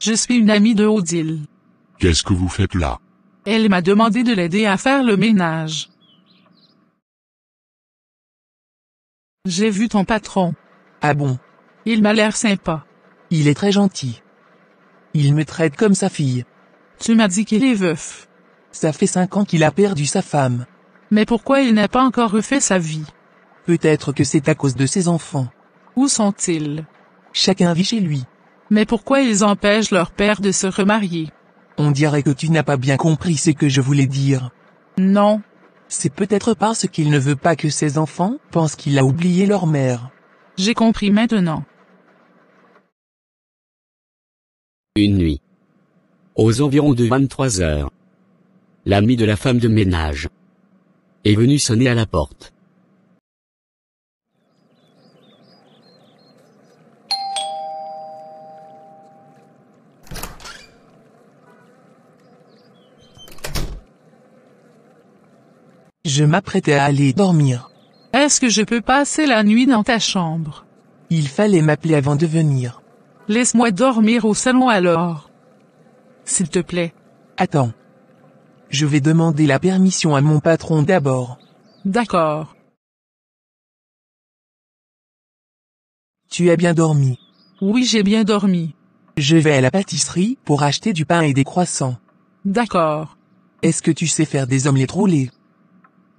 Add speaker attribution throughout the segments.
Speaker 1: Je suis une amie de Odile.
Speaker 2: Qu'est-ce que vous faites là
Speaker 1: Elle m'a demandé de l'aider à faire le ménage. J'ai vu ton patron. Ah bon Il m'a l'air sympa. Il est très gentil.
Speaker 3: Il me traite comme sa fille. Tu m'as dit qu'il est veuf. Ça fait cinq ans qu'il a perdu sa femme. Mais pourquoi il n'a pas encore refait sa vie Peut-être que c'est à cause de ses enfants. Où sont-ils Chacun vit chez lui. Mais pourquoi ils empêchent leur père de se remarier On dirait que tu n'as pas bien compris ce que je voulais dire. Non. C'est peut-être parce qu'il ne veut pas que ses enfants pensent qu'il a oublié
Speaker 1: leur mère. J'ai compris maintenant.
Speaker 4: Une nuit. Aux environs de 23 heures. L'ami de la femme de ménage est venu sonner à la porte.
Speaker 1: Je m'apprêtais à aller dormir. Est-ce que je peux passer la
Speaker 3: nuit dans ta chambre Il fallait m'appeler avant de venir.
Speaker 1: Laisse-moi dormir au salon
Speaker 3: alors. S'il te plaît. Attends. Je vais demander
Speaker 2: la permission à mon patron d'abord. D'accord. Tu as bien dormi Oui, j'ai bien dormi. Je vais
Speaker 3: à la pâtisserie pour acheter du pain et des croissants. D'accord. Est-ce que tu sais faire des omelettes roulées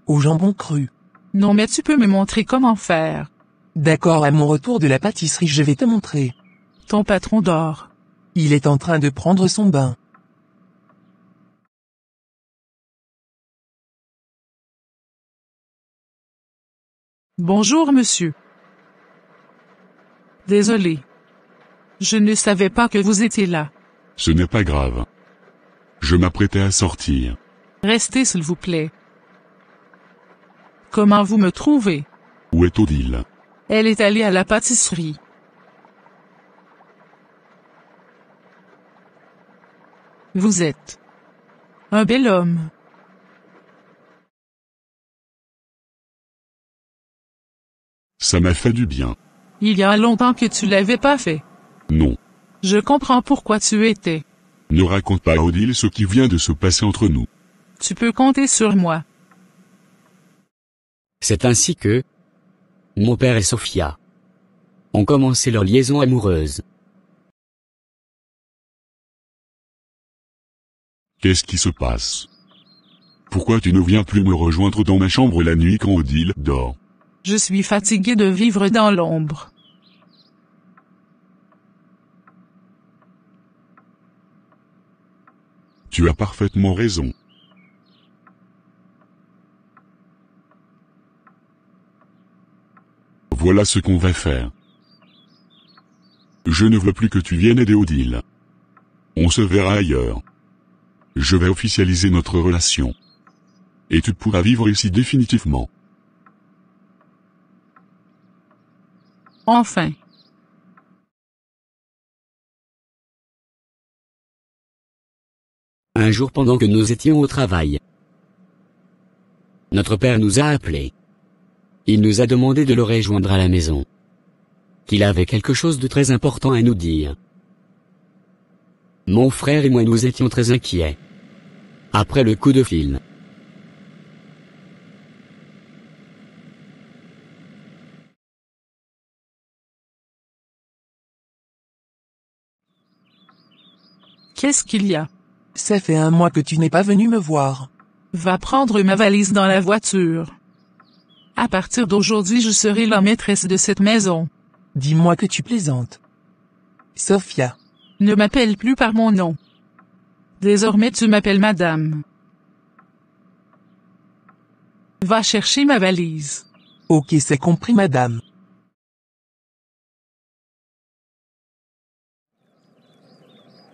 Speaker 3: au jambon cru.
Speaker 1: Non mais tu peux me montrer comment faire.
Speaker 3: D'accord, à mon retour de la pâtisserie, je vais te montrer. Ton patron dort.
Speaker 2: Il est en train de prendre son bain. Bonjour monsieur. Désolé. Je ne savais pas que vous
Speaker 1: étiez là.
Speaker 5: Ce n'est pas grave. Je m'apprêtais à sortir.
Speaker 1: Restez s'il vous plaît. Comment vous me trouvez
Speaker 5: Où est Odile
Speaker 1: Elle est allée à la pâtisserie.
Speaker 2: Vous êtes un bel homme.
Speaker 6: Ça m'a fait du bien.
Speaker 2: Il y a longtemps que tu l'avais pas fait. Non. Je comprends
Speaker 1: pourquoi tu étais.
Speaker 5: Ne raconte pas à Odile ce qui vient de se passer entre nous.
Speaker 1: Tu peux compter sur moi.
Speaker 4: C'est ainsi que mon père et Sophia ont commencé leur liaison amoureuse.
Speaker 2: Qu'est-ce qui se passe
Speaker 5: Pourquoi tu ne viens plus me rejoindre dans ma chambre la nuit quand Odile dort
Speaker 1: Je suis fatigué de vivre dans l'ombre.
Speaker 5: Tu as parfaitement raison. voilà ce qu'on va faire. Je ne veux plus que tu viennes aider Odile. On se verra ailleurs. Je vais officialiser notre relation.
Speaker 2: Et tu pourras vivre ici définitivement. Enfin.
Speaker 4: Un jour pendant que nous étions au travail, notre père nous a appelés il nous a demandé de le rejoindre à la maison. Qu'il avait quelque chose de très important à nous dire. Mon frère et moi nous étions très inquiets. Après le coup de fil.
Speaker 2: Qu'est-ce qu'il y a Ça fait un mois que tu n'es pas venu me voir. Va
Speaker 1: prendre ma valise dans la voiture. À partir d'aujourd'hui je serai la maîtresse de cette maison. Dis-moi que tu plaisantes. Sophia. Ne m'appelle plus par mon nom. Désormais tu m'appelles madame.
Speaker 2: Va chercher ma valise. Ok, c'est compris, madame.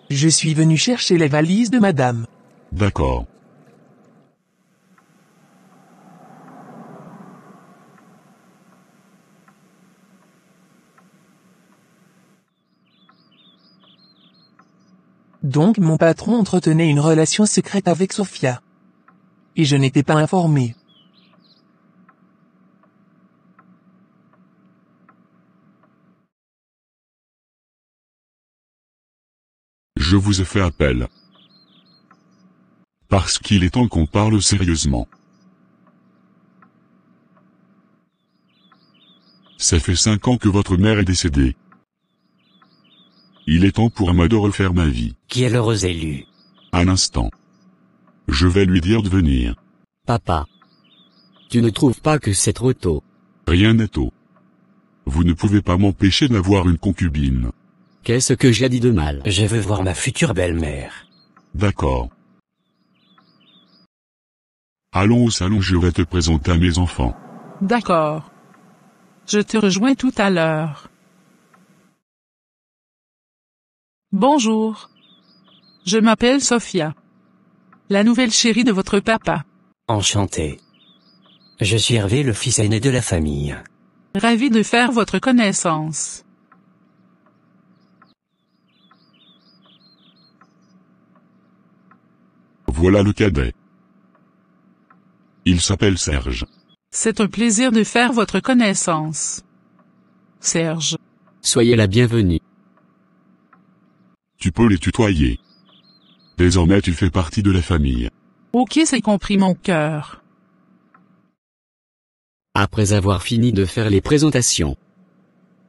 Speaker 2: Je suis venu chercher les valises de madame. D'accord.
Speaker 3: Donc mon patron entretenait une relation secrète avec Sofia.
Speaker 2: Et je n'étais pas informé. Je vous ai fait appel. Parce qu'il est temps qu'on parle
Speaker 5: sérieusement. Ça fait cinq ans que votre mère est décédée. Il est temps pour moi de refaire ma vie.
Speaker 4: Qui est heureux élu
Speaker 5: Un instant. Je vais lui dire de venir.
Speaker 4: Papa. Tu ne trouves pas que c'est trop tôt
Speaker 5: Rien n'est tôt. Vous ne pouvez pas m'empêcher d'avoir une concubine.
Speaker 7: Qu'est-ce que j'ai dit de mal Je veux voir ma future belle-mère. D'accord.
Speaker 5: Allons au salon, je vais te présenter à mes enfants.
Speaker 1: D'accord. Je te rejoins tout à l'heure. Bonjour. Je m'appelle Sophia. La nouvelle chérie de votre papa.
Speaker 7: Enchanté. Je suis Hervé le fils aîné de la famille.
Speaker 1: Ravi de faire votre connaissance.
Speaker 5: Voilà le cadet.
Speaker 4: Il s'appelle Serge.
Speaker 1: C'est un plaisir de faire votre connaissance. Serge.
Speaker 4: Soyez la bienvenue tu
Speaker 5: peux les tutoyer. Désormais tu fais partie de la famille.
Speaker 1: Ok c'est compris mon cœur.
Speaker 4: Après avoir fini de faire les présentations,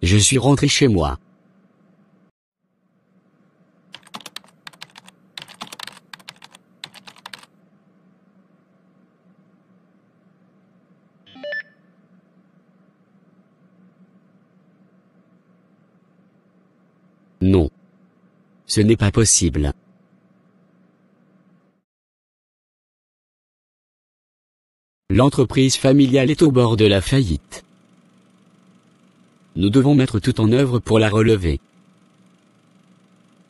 Speaker 4: je suis rentré chez moi.
Speaker 2: Non. Ce n'est pas possible.
Speaker 4: L'entreprise familiale est au bord de la faillite. Nous devons mettre tout en œuvre pour la relever.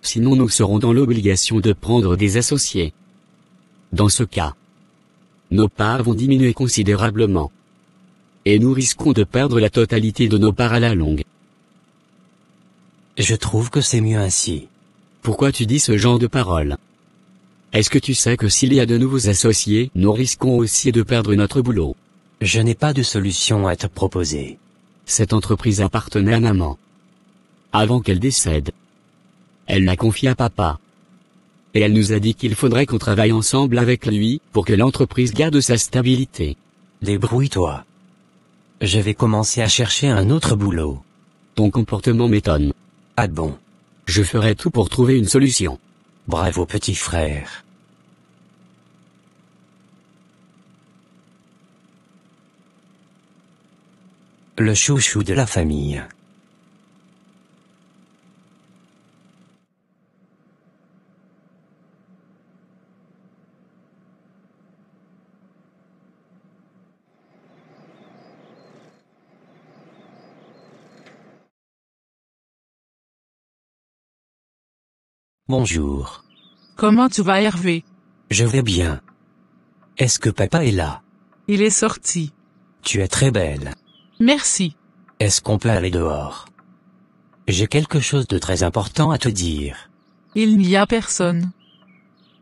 Speaker 4: Sinon nous serons dans l'obligation de prendre des associés. Dans ce cas, nos parts vont diminuer considérablement. Et nous risquons de perdre la totalité de nos parts à la longue. Je trouve que c'est mieux ainsi. Pourquoi tu dis ce genre de paroles Est-ce que tu sais que s'il y a de nouveaux associés, nous risquons aussi de perdre notre boulot Je n'ai pas de solution à te proposer. Cette entreprise appartenait à maman. Avant qu'elle décède. Elle l'a confié à papa. Et elle nous a dit qu'il faudrait qu'on travaille ensemble avec lui, pour que l'entreprise garde sa stabilité. Débrouille-toi. Je vais commencer à chercher un autre boulot. Ton comportement m'étonne. Ah bon je ferai tout pour trouver une solution. Bravo petit frère.
Speaker 7: Le chouchou de la famille. Bonjour.
Speaker 2: Comment tu vas Hervé
Speaker 7: Je vais bien. Est-ce que papa est là Il est sorti. Tu es très belle. Merci. Est-ce qu'on peut aller dehors J'ai quelque chose de très important à te dire.
Speaker 1: Il n'y a personne.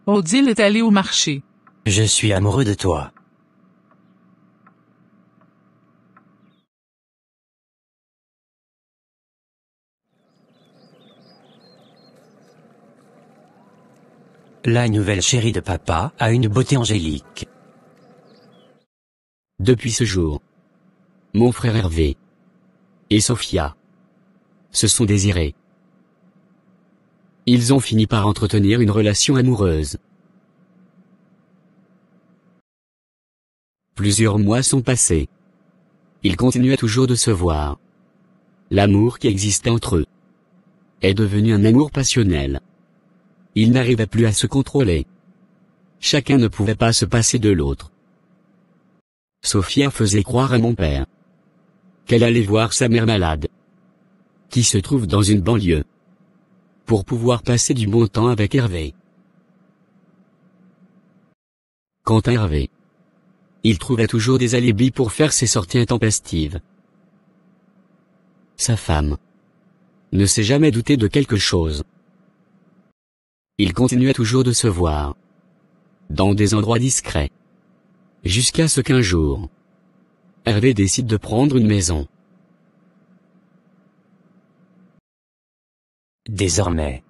Speaker 1: Odile est allée au marché.
Speaker 7: Je suis amoureux de toi. La nouvelle chérie de papa a une beauté angélique.
Speaker 4: Depuis ce jour, mon frère Hervé et Sophia se sont désirés. Ils ont fini par entretenir une relation amoureuse. Plusieurs mois sont passés. Ils continuaient toujours de se voir. L'amour qui existait entre eux est devenu un amour passionnel. Il n'arrivait plus à se contrôler. Chacun ne pouvait pas se passer de l'autre. Sophia faisait croire à mon père qu'elle allait voir sa mère malade, qui se trouve dans une banlieue, pour pouvoir passer du bon temps avec Hervé. Quant à Hervé, il trouvait toujours des alibis pour faire ses sorties intempestives. Sa femme ne s'est jamais doutée de quelque chose. Il continuait toujours de se voir. Dans des endroits discrets. Jusqu'à ce qu'un jour, Hervé décide de prendre une maison. Désormais,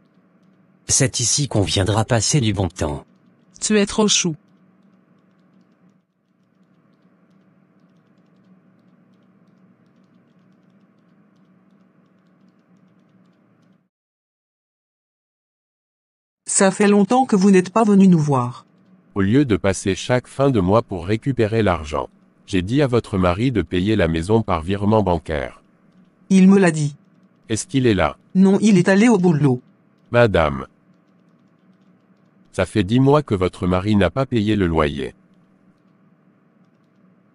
Speaker 7: c'est ici qu'on viendra passer du bon temps.
Speaker 1: Tu es trop chou.
Speaker 8: Ça fait longtemps que vous n'êtes pas venu nous voir.
Speaker 9: Au lieu de passer chaque fin de mois pour récupérer l'argent, j'ai dit à votre mari de payer la maison par virement bancaire.
Speaker 8: Il me l'a dit.
Speaker 9: Est-ce qu'il est là
Speaker 8: Non, il est allé au boulot.
Speaker 9: Madame. Ça fait dix mois que votre mari n'a pas payé le loyer.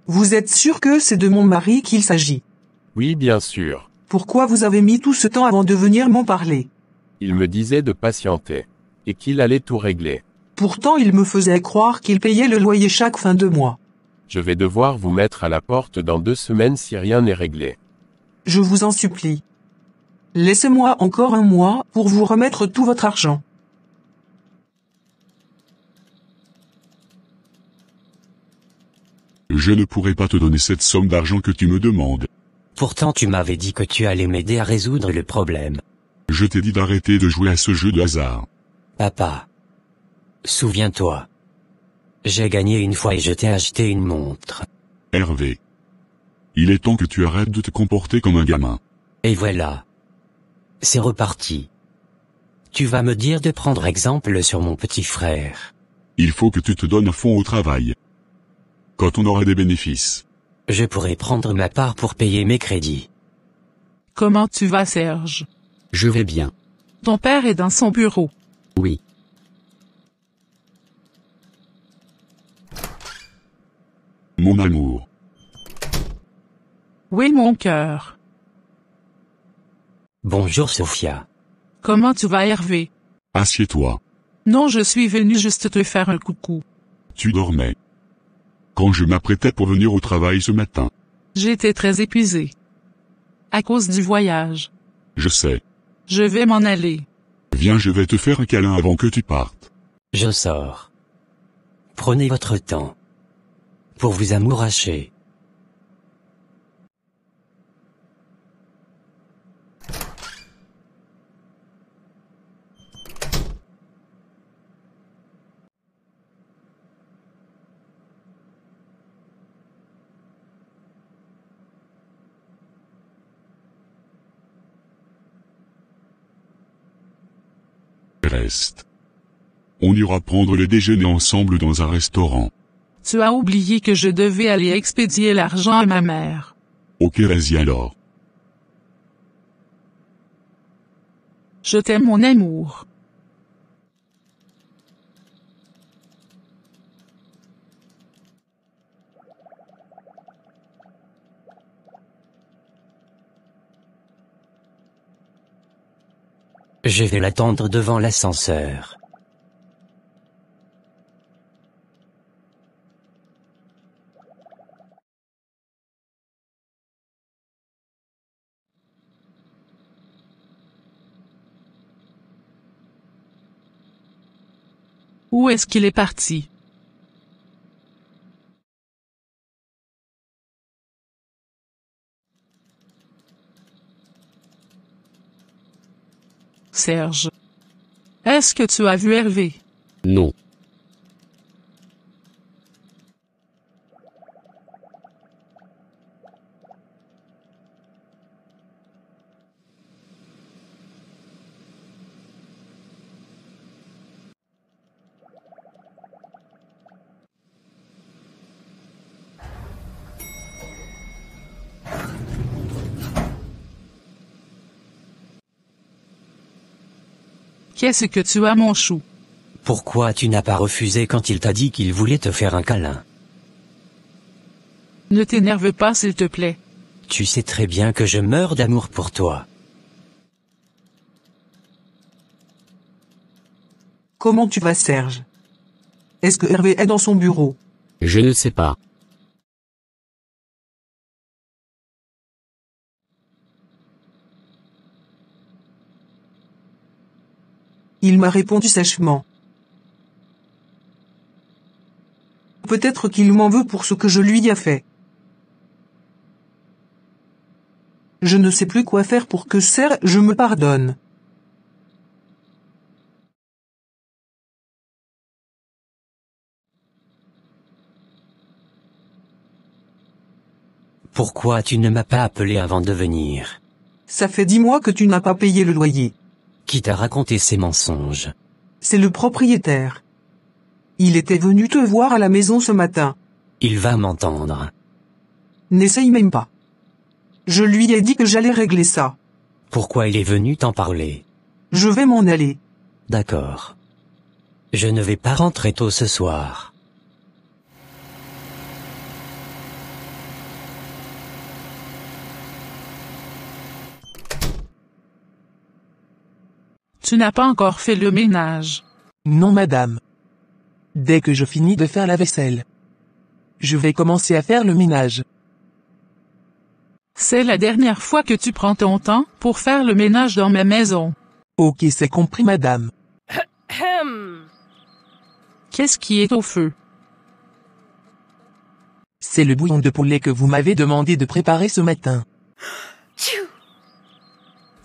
Speaker 9: Vous êtes sûr
Speaker 8: que c'est de mon mari qu'il s'agit
Speaker 9: Oui, bien sûr.
Speaker 8: Pourquoi vous avez
Speaker 9: mis tout ce temps
Speaker 8: avant de venir m'en parler
Speaker 9: Il me disait de patienter et qu'il allait tout régler.
Speaker 8: Pourtant il me faisait croire qu'il payait le loyer chaque fin de mois.
Speaker 9: Je vais devoir vous mettre à la porte dans deux semaines si rien n'est réglé.
Speaker 8: Je vous en supplie. Laissez-moi encore un mois pour vous remettre tout votre argent.
Speaker 5: Je ne pourrai pas te donner cette somme d'argent que tu me demandes. Pourtant tu m'avais
Speaker 7: dit que tu allais m'aider à résoudre le problème. Je t'ai dit d'arrêter de jouer à ce jeu de hasard. Papa. Souviens-toi. J'ai gagné une fois et je t'ai acheté une montre. Hervé. Il est temps que tu arrêtes de te comporter comme un gamin. Et voilà. C'est reparti. Tu vas me dire de prendre exemple sur mon petit frère. Il faut que tu te donnes fond au travail. Quand on aura des bénéfices. Je pourrai prendre ma part pour payer mes crédits.
Speaker 1: Comment tu vas Serge
Speaker 4: Je vais bien.
Speaker 1: Ton père est dans son bureau.
Speaker 4: Oui.
Speaker 7: Mon amour.
Speaker 1: Oui mon cœur.
Speaker 7: Bonjour Sophia.
Speaker 1: Comment tu vas Hervé
Speaker 5: Assieds-toi.
Speaker 1: Non je suis venu juste te faire un coucou.
Speaker 5: Tu dormais. Quand je m'apprêtais pour venir au travail ce matin.
Speaker 1: J'étais très épuisé. À cause du voyage. Je sais. Je vais m'en aller.
Speaker 5: Viens je vais te faire un
Speaker 7: câlin avant que tu partes. Je sors. Prenez votre temps. Pour vous amouracher.
Speaker 5: Reste. On ira prendre le déjeuner ensemble dans un restaurant.
Speaker 1: Tu as oublié que je devais aller expédier l'argent à ma mère.
Speaker 5: Ok, vas-y alors.
Speaker 1: Je t'aime mon amour.
Speaker 7: Je vais l'attendre devant l'ascenseur.
Speaker 2: Où est-ce qu'il est parti? Serge. Est-ce
Speaker 1: que tu as vu Hervé Non. Qu'est-ce que tu as, mon chou
Speaker 7: Pourquoi tu n'as pas refusé quand il t'a dit qu'il voulait te faire un câlin
Speaker 1: Ne t'énerve pas, s'il te plaît.
Speaker 7: Tu sais très bien que je meurs d'amour pour toi.
Speaker 2: Comment tu vas, Serge Est-ce que Hervé est dans son bureau Je ne sais pas. Il m'a
Speaker 8: répondu sèchement. Peut-être qu'il m'en veut pour ce que je lui ai fait. Je ne
Speaker 2: sais plus quoi faire pour que je me pardonne.
Speaker 7: Pourquoi tu ne m'as pas appelé avant de venir Ça fait dix mois que tu n'as pas payé le loyer quitte à raconter ses mensonges.
Speaker 8: C'est le propriétaire. Il était venu te voir à la maison ce matin.
Speaker 7: Il va m'entendre.
Speaker 8: N'essaye même pas. Je lui ai dit que j'allais
Speaker 7: régler ça. Pourquoi il est venu t'en parler
Speaker 8: Je vais m'en aller.
Speaker 7: D'accord. Je ne vais pas rentrer tôt ce soir.
Speaker 3: Tu n'as pas encore fait le ménage. Non, madame. Dès que je finis de faire la vaisselle, je vais commencer à faire le ménage. C'est la dernière fois que tu
Speaker 1: prends ton temps pour faire le ménage dans ma maison. Ok, c'est compris, madame. Qu'est-ce
Speaker 3: qui est au feu? C'est le bouillon de poulet que vous m'avez demandé de préparer ce matin.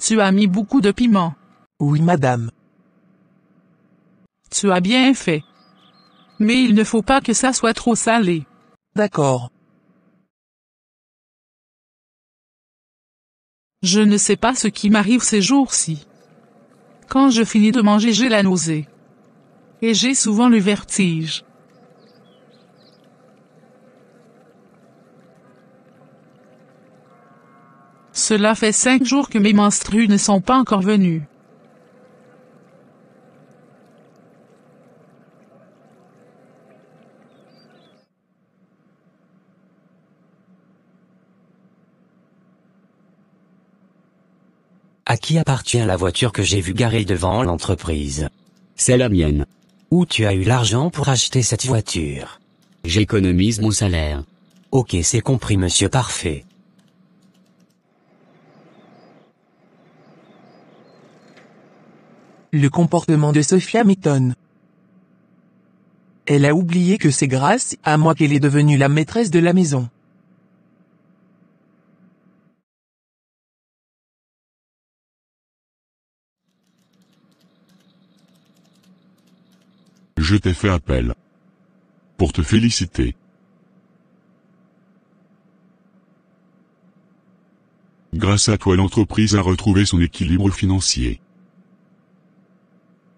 Speaker 3: Tu as mis beaucoup de piment. Oui, madame.
Speaker 2: Tu as bien fait. Mais il ne faut pas que ça soit trop salé. D'accord. Je ne sais pas ce qui m'arrive ces jours-ci. Quand je finis de manger, j'ai la
Speaker 1: nausée. Et j'ai souvent le vertige. Cela fait cinq jours que mes menstrues ne sont pas encore venues.
Speaker 7: À qui appartient la voiture que j'ai vue garer devant l'entreprise C'est la mienne. Où tu as eu l'argent pour acheter cette voiture J'économise mon salaire. Ok, c'est compris, monsieur Parfait.
Speaker 3: Le comportement de Sophia m'étonne. Elle a oublié que c'est grâce à moi qu'elle est devenue la maîtresse de la
Speaker 2: maison.
Speaker 6: je t'ai fait appel. Pour te féliciter.
Speaker 5: Grâce à toi
Speaker 2: l'entreprise a retrouvé son équilibre financier.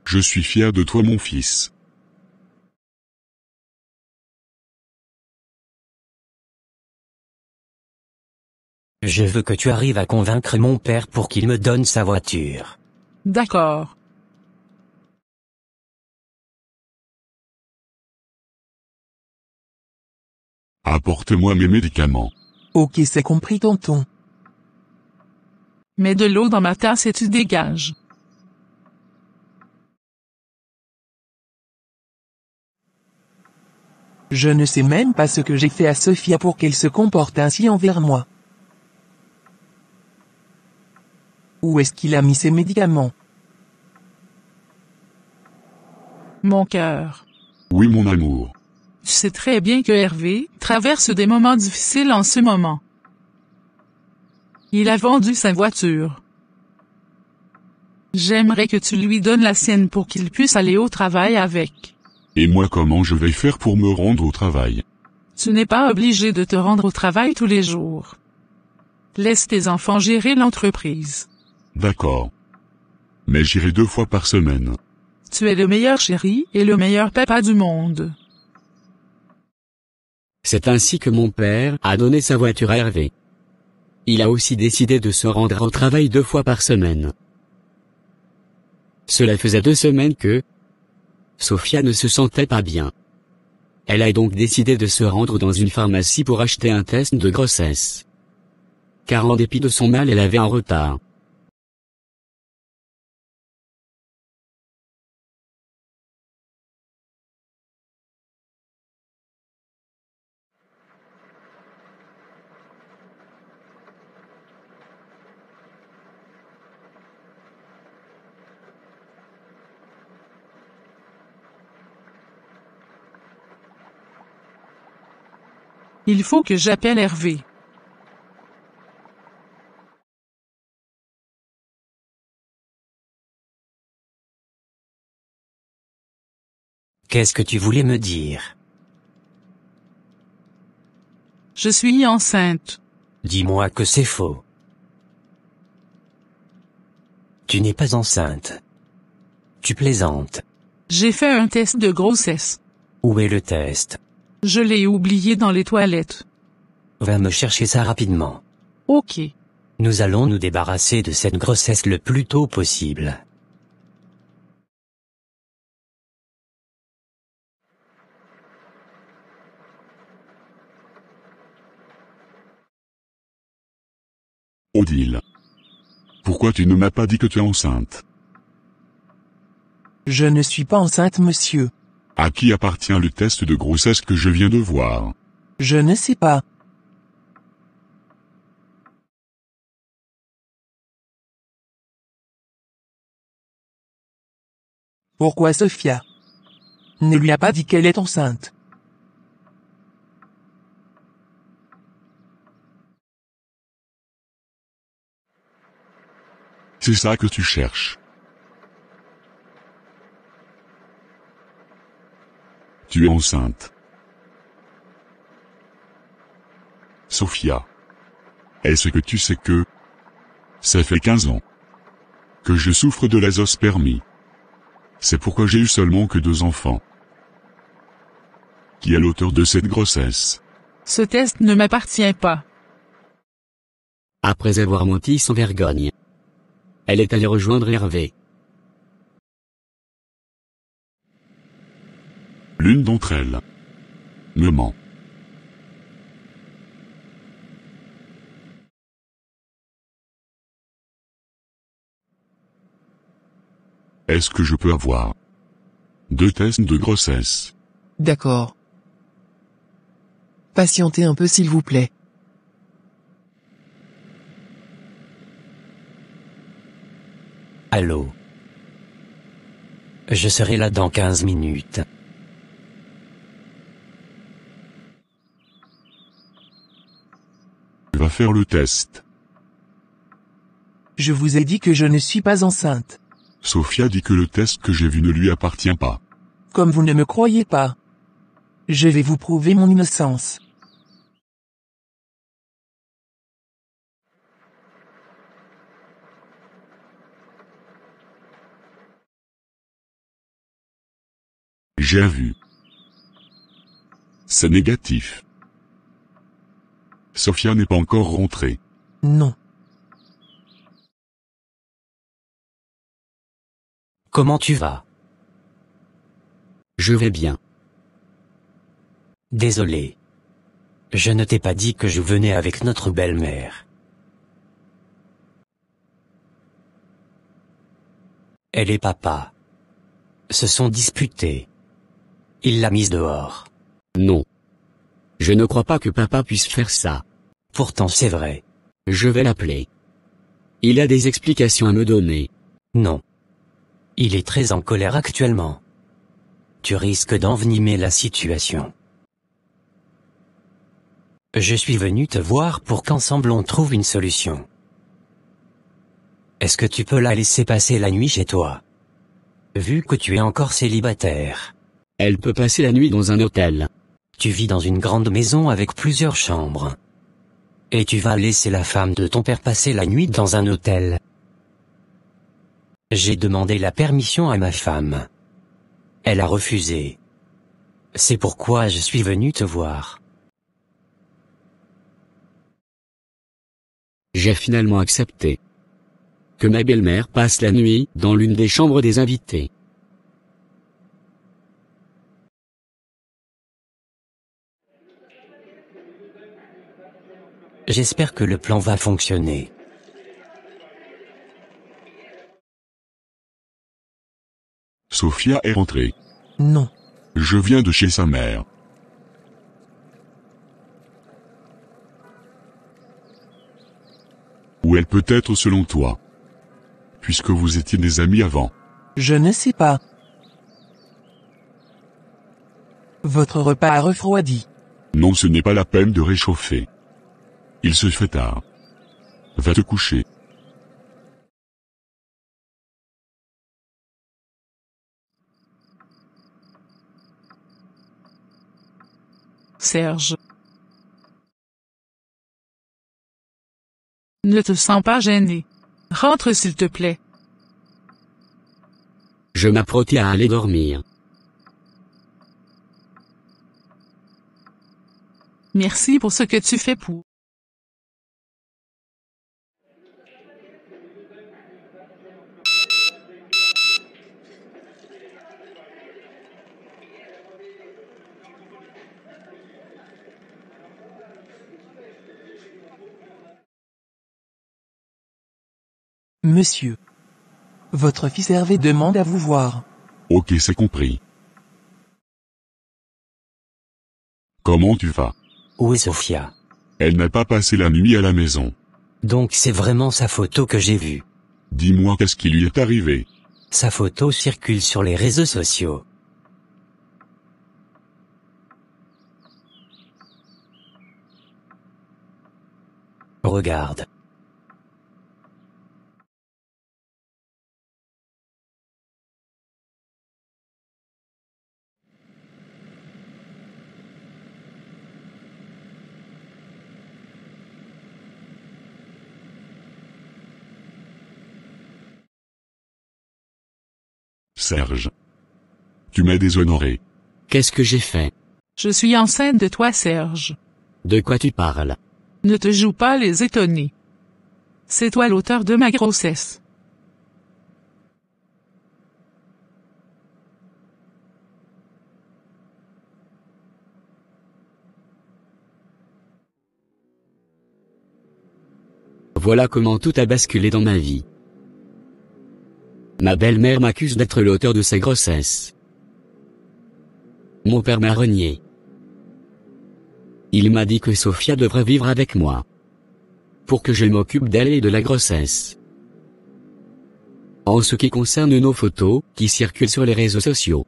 Speaker 2: Je suis fier de toi mon fils. Je veux que tu arrives à convaincre mon père pour qu'il me donne sa voiture. D'accord. Apporte-moi mes médicaments. Ok, c'est compris, tonton. Mets de l'eau dans ma tasse et tu dégages. Je ne sais même pas ce
Speaker 3: que j'ai fait à Sophia pour qu'elle se comporte ainsi envers moi. Où est-ce qu'il a mis ses médicaments Mon cœur.
Speaker 5: Oui mon amour.
Speaker 3: Tu sais très bien que Hervé
Speaker 1: traverse des moments difficiles en ce moment. Il a vendu sa voiture. J'aimerais que tu lui donnes la sienne pour qu'il puisse aller au travail avec.
Speaker 5: Et moi comment je vais faire pour me rendre au travail
Speaker 1: Tu n'es pas obligé de te rendre au travail tous les jours. Laisse tes enfants gérer l'entreprise.
Speaker 5: D'accord. Mais j'irai deux fois par semaine.
Speaker 1: Tu es le meilleur chéri et le meilleur papa du monde.
Speaker 4: C'est ainsi que mon père a donné sa voiture à Hervé. Il a aussi décidé de se rendre au travail deux fois par semaine. Cela faisait deux semaines que Sophia ne se sentait pas bien. Elle a donc décidé de se rendre dans une pharmacie pour acheter un test de grossesse. Car en dépit de son mal elle avait un
Speaker 2: retard. Il faut que j'appelle Hervé.
Speaker 7: Qu'est-ce que tu voulais me dire
Speaker 1: Je suis enceinte.
Speaker 7: Dis-moi que c'est faux. Tu n'es pas enceinte. Tu plaisantes.
Speaker 1: J'ai fait un test de grossesse.
Speaker 7: Où est le test
Speaker 1: je l'ai oublié dans les toilettes.
Speaker 7: Va me chercher ça rapidement. Ok. Nous allons nous débarrasser de cette grossesse le plus tôt possible.
Speaker 6: Odile.
Speaker 5: Pourquoi tu ne m'as pas dit que tu es enceinte
Speaker 2: Je ne
Speaker 3: suis pas enceinte, monsieur.
Speaker 5: À qui appartient le test de grossesse que je viens de voir
Speaker 2: Je ne sais pas. Pourquoi Sophia ne lui a pas dit qu'elle est enceinte
Speaker 6: C'est ça que tu cherches.
Speaker 5: Tu es enceinte. Sophia. Est-ce que tu sais que ça fait 15 ans que je souffre de l'azospermie. C'est pourquoi j'ai eu seulement que deux enfants. Qui est l'auteur de cette grossesse
Speaker 1: Ce test ne m'appartient pas.
Speaker 4: Après avoir menti sans vergogne, elle est allée rejoindre Hervé. L'une d'entre elles
Speaker 6: me ment. Est-ce que je peux avoir
Speaker 5: deux tests de grossesse
Speaker 3: D'accord. Patientez un peu s'il vous plaît.
Speaker 7: Allô Je serai là dans 15 minutes.
Speaker 5: va faire le test.
Speaker 3: Je vous ai dit que je ne suis pas enceinte.
Speaker 5: Sophia dit que le test que j'ai vu ne lui
Speaker 6: appartient pas.
Speaker 2: Comme vous ne me croyez pas. Je vais vous prouver mon innocence.
Speaker 6: J'ai vu. C'est négatif.
Speaker 2: Sophia n'est pas encore rentrée. Non. Comment tu vas
Speaker 7: Je vais bien. Désolé. Je ne t'ai pas dit que je venais avec notre belle-mère. Elle et papa se sont disputés. Il l'a mise dehors.
Speaker 4: Non. Je ne crois pas que papa puisse faire ça. Pourtant c'est vrai. Je vais l'appeler. Il a des explications à me donner. Non. Il est très en colère actuellement.
Speaker 7: Tu risques d'envenimer la situation. Je suis venu te voir pour qu'ensemble on trouve une solution. Est-ce que tu peux la laisser passer la nuit chez toi Vu que tu es encore célibataire. Elle peut passer la nuit dans un hôtel. Tu vis dans une grande maison avec plusieurs chambres. Et tu vas laisser la femme de ton père passer la nuit dans un hôtel. J'ai demandé la permission à ma femme. Elle a refusé. C'est pourquoi je suis venu te voir.
Speaker 4: J'ai finalement accepté. Que ma belle-mère passe la nuit dans l'une des chambres des invités.
Speaker 2: J'espère que le plan va fonctionner. Sophia est rentrée. Non. Je viens de chez sa mère.
Speaker 5: Où elle peut être selon toi Puisque vous étiez des amis avant.
Speaker 3: Je ne sais pas. Votre repas a refroidi.
Speaker 5: Non, ce n'est pas
Speaker 6: la peine de réchauffer. Il se fait tard. Va te coucher.
Speaker 2: Serge. Ne te sens pas gêné. Rentre s'il te plaît.
Speaker 4: Je m'apprête à aller dormir.
Speaker 2: Merci pour ce que tu fais pour. Monsieur. Votre fils Hervé demande à vous voir. Ok, c'est compris. Comment tu vas
Speaker 7: Où est Sophia Elle n'a pas passé la nuit à la maison. Donc c'est vraiment sa photo que j'ai vue. Dis-moi qu'est-ce qui lui est arrivé. Sa photo circule sur les réseaux sociaux. Regarde.
Speaker 6: Serge.
Speaker 4: Tu m'as déshonoré. Qu'est-ce que j'ai fait
Speaker 1: Je suis enceinte de toi, Serge.
Speaker 4: De quoi tu parles
Speaker 1: Ne te joue pas les étonnés. C'est toi l'auteur de ma grossesse.
Speaker 4: Voilà comment tout a basculé dans ma vie. Ma belle-mère m'accuse d'être l'auteur de sa grossesse. Mon père m'a renié. Il m'a dit que Sophia devrait vivre avec moi. Pour que je m'occupe d'elle et de la grossesse. En ce qui concerne nos photos, qui circulent sur les réseaux sociaux,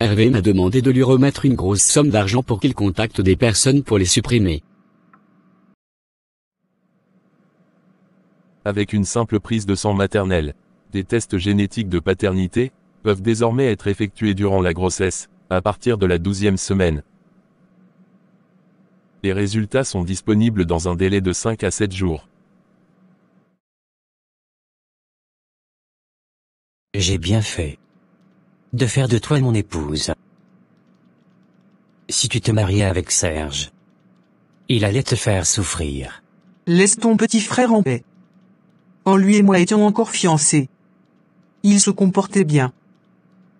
Speaker 4: Hervé m'a demandé de lui remettre une grosse somme d'argent pour qu'il contacte des personnes pour les supprimer. Avec une simple
Speaker 9: prise de sang maternel, des tests génétiques de paternité, peuvent désormais être effectués durant la grossesse, à partir de la douzième semaine. Les résultats sont disponibles dans un délai de 5 à 7 jours.
Speaker 7: J'ai bien fait de faire de toi mon épouse. Si tu te mariais avec Serge, il allait te faire souffrir.
Speaker 8: Laisse ton petit frère en paix. En lui et moi étions encore fiancés. Il se comportait bien.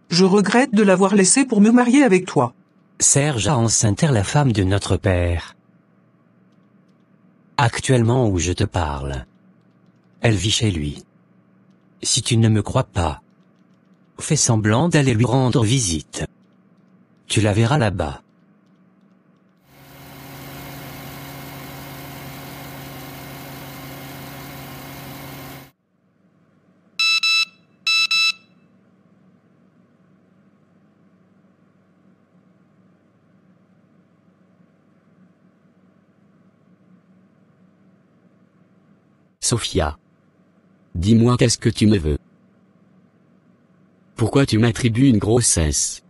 Speaker 8: Je regrette
Speaker 7: de l'avoir laissé pour me marier avec toi. Serge a enceinte la femme de notre père. Actuellement où je te parle. Elle vit chez lui. Si tu ne me crois pas, fais semblant d'aller lui rendre visite. Tu la verras là-bas.
Speaker 4: Sophia. Dis-moi qu'est-ce que tu me veux Pourquoi tu m'attribues une grossesse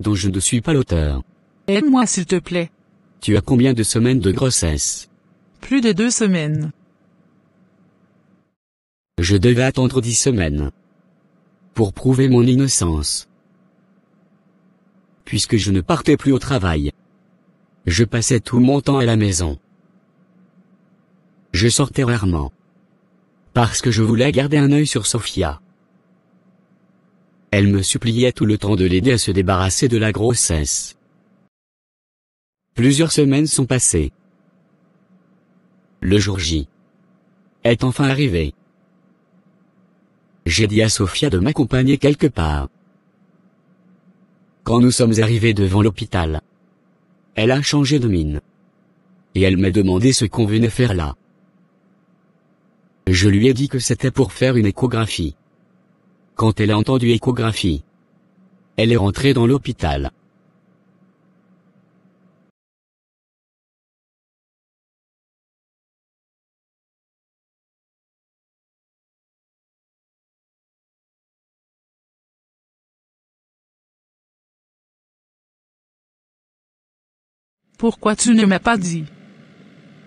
Speaker 4: dont je ne suis pas l'auteur
Speaker 1: Aide-moi s'il te plaît.
Speaker 4: Tu as combien de semaines de grossesse
Speaker 1: Plus de deux semaines.
Speaker 4: Je devais attendre dix semaines. Pour prouver mon innocence. Puisque je ne partais plus au travail. Je passais tout mon temps à la maison. Je sortais rarement. Parce que je voulais garder un œil sur Sophia. Elle me suppliait tout le temps de l'aider à se débarrasser de la grossesse. Plusieurs semaines sont passées. Le jour J est enfin arrivé. J'ai dit à Sophia de m'accompagner quelque part. Quand nous sommes arrivés devant l'hôpital, elle a changé de mine. Et elle m'a demandé ce qu'on venait faire là. Je lui ai dit que c'était pour faire une échographie. Quand elle a entendu échographie, elle est rentrée dans l'hôpital.
Speaker 2: Pourquoi tu ne m'as pas dit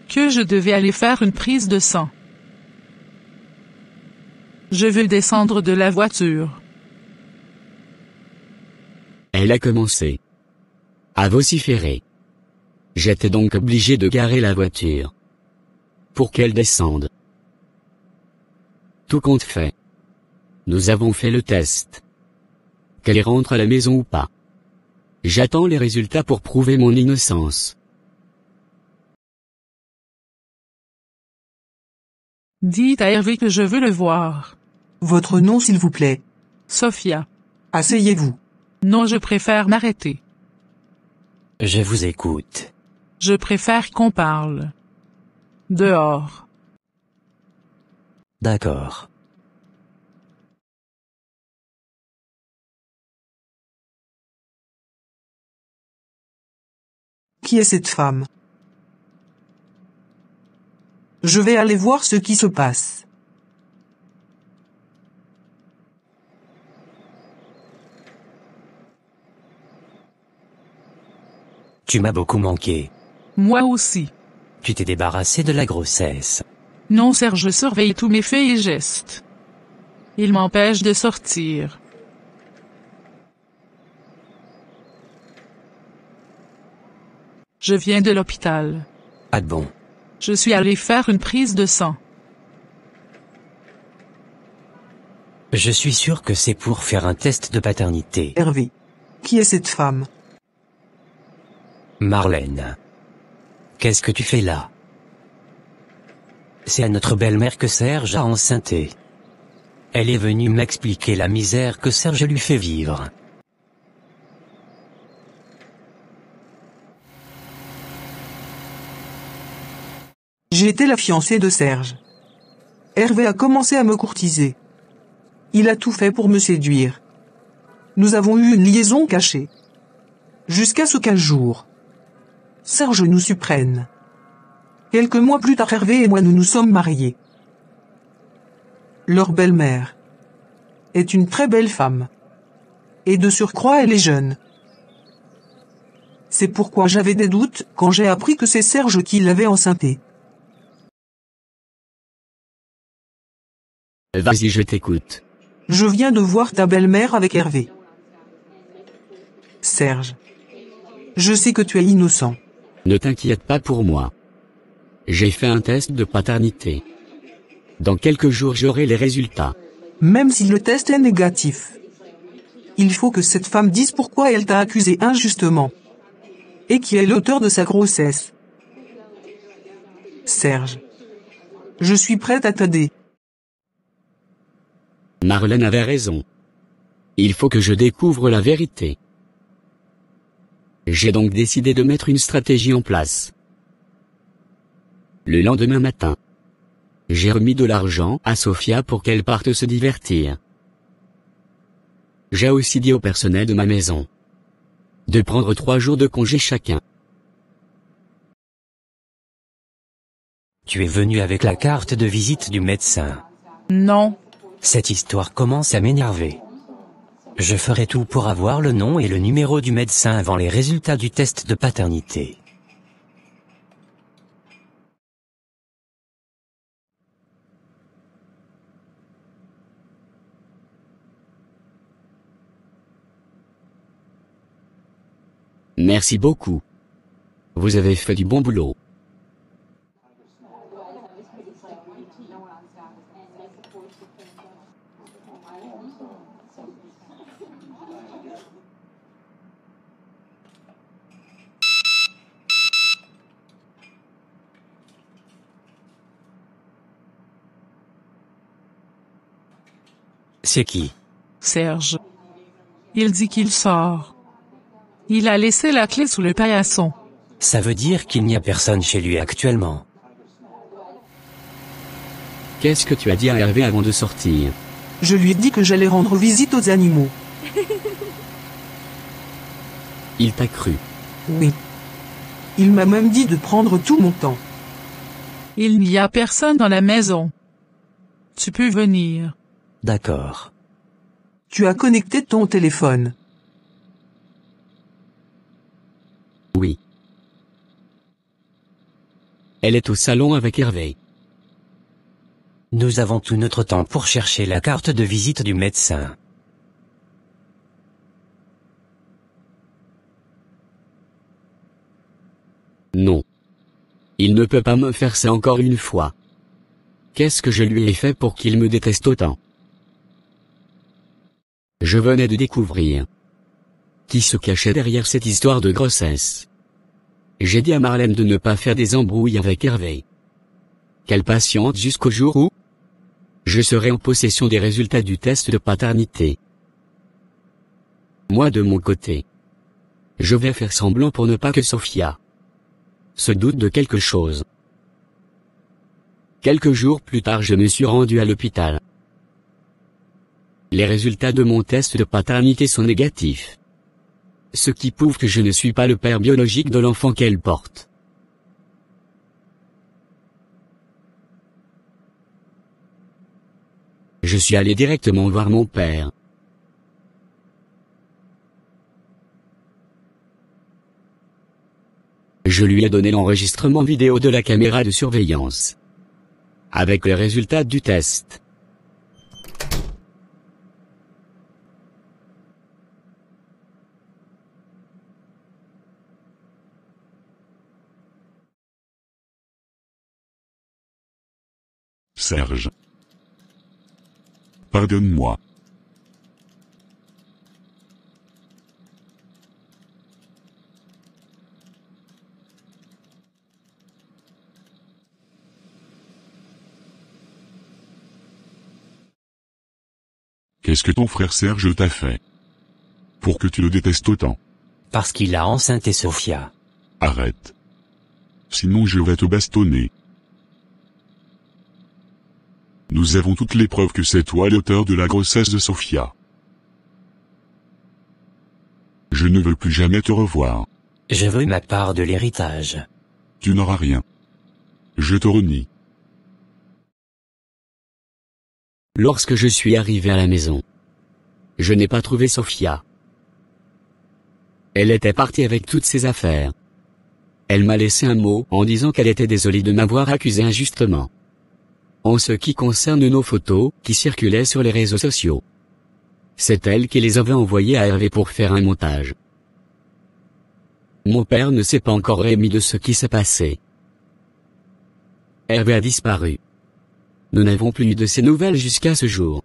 Speaker 2: que je devais aller faire une prise de sang
Speaker 1: je veux descendre de la voiture.
Speaker 4: Elle a commencé à vociférer. J'étais donc obligé de garer la voiture pour qu'elle descende. Tout compte fait. Nous avons fait le test. Qu'elle rentre à la maison ou pas. J'attends les résultats pour prouver mon innocence.
Speaker 2: Dites à Hervé que je veux le voir. Votre nom s'il vous plaît. Sophia. Asseyez-vous.
Speaker 1: Non, je préfère m'arrêter.
Speaker 7: Je vous écoute.
Speaker 1: Je préfère
Speaker 2: qu'on parle. Dehors. D'accord. Qui est cette femme Je vais aller voir ce qui se passe.
Speaker 7: Tu m'as beaucoup manqué. Moi aussi. Tu t'es débarrassé de la grossesse.
Speaker 1: Non Serge je surveille tous mes faits et gestes. Il m'empêche de sortir. Je viens de l'hôpital. Ah bon Je suis allé faire une prise de sang.
Speaker 7: Je suis sûr que c'est pour faire un test de paternité.
Speaker 8: Hervé. Qui est cette femme
Speaker 7: Marlène. Qu'est-ce que tu fais là C'est à notre belle-mère que Serge a enceinté. Elle est venue m'expliquer la misère que Serge lui fait vivre.
Speaker 8: J'étais la fiancée de Serge. Hervé a commencé à me courtiser. Il a tout fait pour me séduire. Nous avons eu une liaison cachée. Jusqu'à ce qu'un jour, Serge nous supprène. Quelques mois plus tard, Hervé et moi nous nous sommes mariés. Leur belle-mère est une très belle femme. Et de surcroît, elle est jeune. C'est pourquoi j'avais des doutes quand j'ai appris que c'est
Speaker 2: Serge qui l'avait enceintée.
Speaker 4: Vas-y, je t'écoute.
Speaker 2: Je viens de voir ta belle-mère avec Hervé.
Speaker 8: Serge. Je sais que tu es innocent.
Speaker 4: Ne t'inquiète pas pour moi. J'ai fait un test de paternité. Dans quelques jours j'aurai les résultats.
Speaker 8: Même si le test est négatif. Il faut que cette femme dise pourquoi elle t'a accusé injustement. Et qui est l'auteur de sa grossesse. Serge. Je suis prête à t'aider.
Speaker 4: Marlène avait raison. Il faut que je découvre la vérité. J'ai donc décidé de mettre une stratégie en place. Le lendemain matin, j'ai remis de l'argent à Sofia pour qu'elle parte se divertir. J'ai aussi dit au personnel de ma maison de prendre trois jours de congé chacun.
Speaker 7: Tu es venu avec la carte de visite du médecin. Non. Cette histoire commence à m'énerver. Je ferai tout pour avoir le nom et le numéro du médecin avant les résultats du test de paternité.
Speaker 4: Merci beaucoup. Vous avez fait du bon boulot.
Speaker 7: C'est qui
Speaker 1: Serge. Il dit qu'il sort. Il a laissé la clé sous le paillasson.
Speaker 7: Ça veut dire qu'il n'y a personne chez lui actuellement. Qu'est-ce que tu as dit à Hervé
Speaker 4: avant de sortir
Speaker 8: Je lui ai dit que j'allais rendre visite aux animaux.
Speaker 4: Il t'a cru
Speaker 8: Oui. Il m'a même dit de prendre tout mon temps.
Speaker 1: Il n'y a personne dans la maison. Tu peux
Speaker 8: venir.
Speaker 7: D'accord.
Speaker 8: Tu as connecté ton téléphone.
Speaker 4: Oui. Elle est au salon avec Hervé. Nous avons tout notre
Speaker 7: temps pour chercher la carte de visite du médecin.
Speaker 4: Non. Il ne peut pas me faire ça encore une fois. Qu'est-ce que je lui ai fait pour qu'il me déteste autant je venais de découvrir qui se cachait derrière cette histoire de grossesse. J'ai dit à Marlène de ne pas faire des embrouilles avec Hervé. Qu'elle patiente jusqu'au jour où je serai en possession des résultats du test de paternité. Moi de mon côté. Je vais faire semblant pour ne pas que Sophia se doute de quelque chose. Quelques jours plus tard je me suis rendu à l'hôpital. Les résultats de mon test de paternité sont négatifs. Ce qui prouve que je ne suis pas le père biologique de l'enfant qu'elle porte. Je suis allé directement voir mon père. Je lui ai donné l'enregistrement vidéo de la caméra de surveillance. Avec les résultats du test.
Speaker 6: Serge. Pardonne-moi.
Speaker 5: Qu'est-ce que ton frère Serge t'a fait Pour que tu le détestes autant
Speaker 7: Parce qu'il a enceinté Sophia.
Speaker 5: Arrête. Sinon je vais te bastonner. Nous avons toutes les preuves que c'est toi l'auteur de la grossesse de Sophia. Je ne veux plus jamais te revoir.
Speaker 7: Je veux ma part de l'héritage.
Speaker 5: Tu
Speaker 4: n'auras rien. Je te renie. Lorsque je suis arrivé à la maison, je n'ai pas trouvé Sophia. Elle était partie avec toutes ses affaires. Elle m'a laissé un mot en disant qu'elle était désolée de m'avoir accusé injustement en ce qui concerne nos photos, qui circulaient sur les réseaux sociaux. C'est elle qui les avait envoyées à Hervé pour faire un montage. Mon père ne s'est pas encore remis de ce qui s'est passé. Hervé a disparu. Nous n'avons plus eu de ses nouvelles jusqu'à ce jour.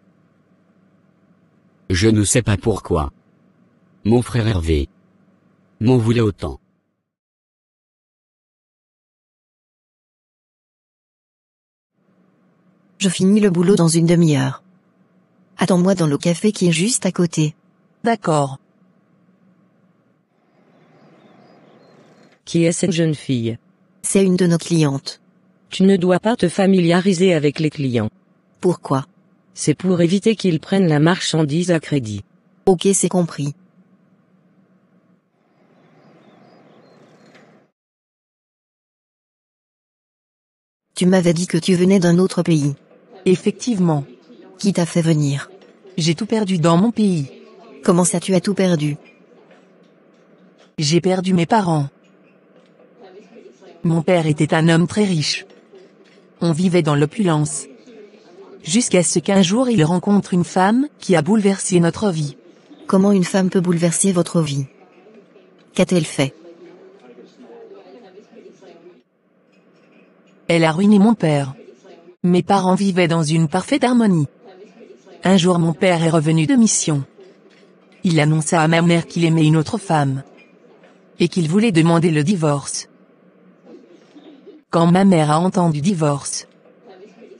Speaker 4: Je ne sais pas pourquoi. Mon frère Hervé m'en voulait autant.
Speaker 2: Je finis le boulot dans une
Speaker 10: demi-heure. Attends-moi dans le café qui est juste à côté. D'accord. Qui est cette jeune fille
Speaker 11: C'est une de nos clientes. Tu ne dois pas te familiariser avec les clients. Pourquoi C'est pour éviter qu'ils prennent la marchandise à crédit. Ok, c'est compris.
Speaker 10: Tu m'avais dit que tu venais d'un autre pays. Effectivement. Qui t'a fait venir J'ai tout perdu dans mon pays. Comment ça tu as tout perdu J'ai perdu mes parents. Mon
Speaker 12: père était un homme très riche. On vivait dans l'opulence. Jusqu'à ce qu'un jour il rencontre une femme qui a bouleversé notre vie. Comment une femme peut bouleverser votre vie Qu'a-t-elle fait Elle a ruiné mon père. Mes parents vivaient dans une parfaite harmonie. Un jour mon père est revenu de mission. Il annonça à ma mère qu'il aimait une autre femme. Et qu'il voulait demander le divorce. Quand ma mère a entendu divorce,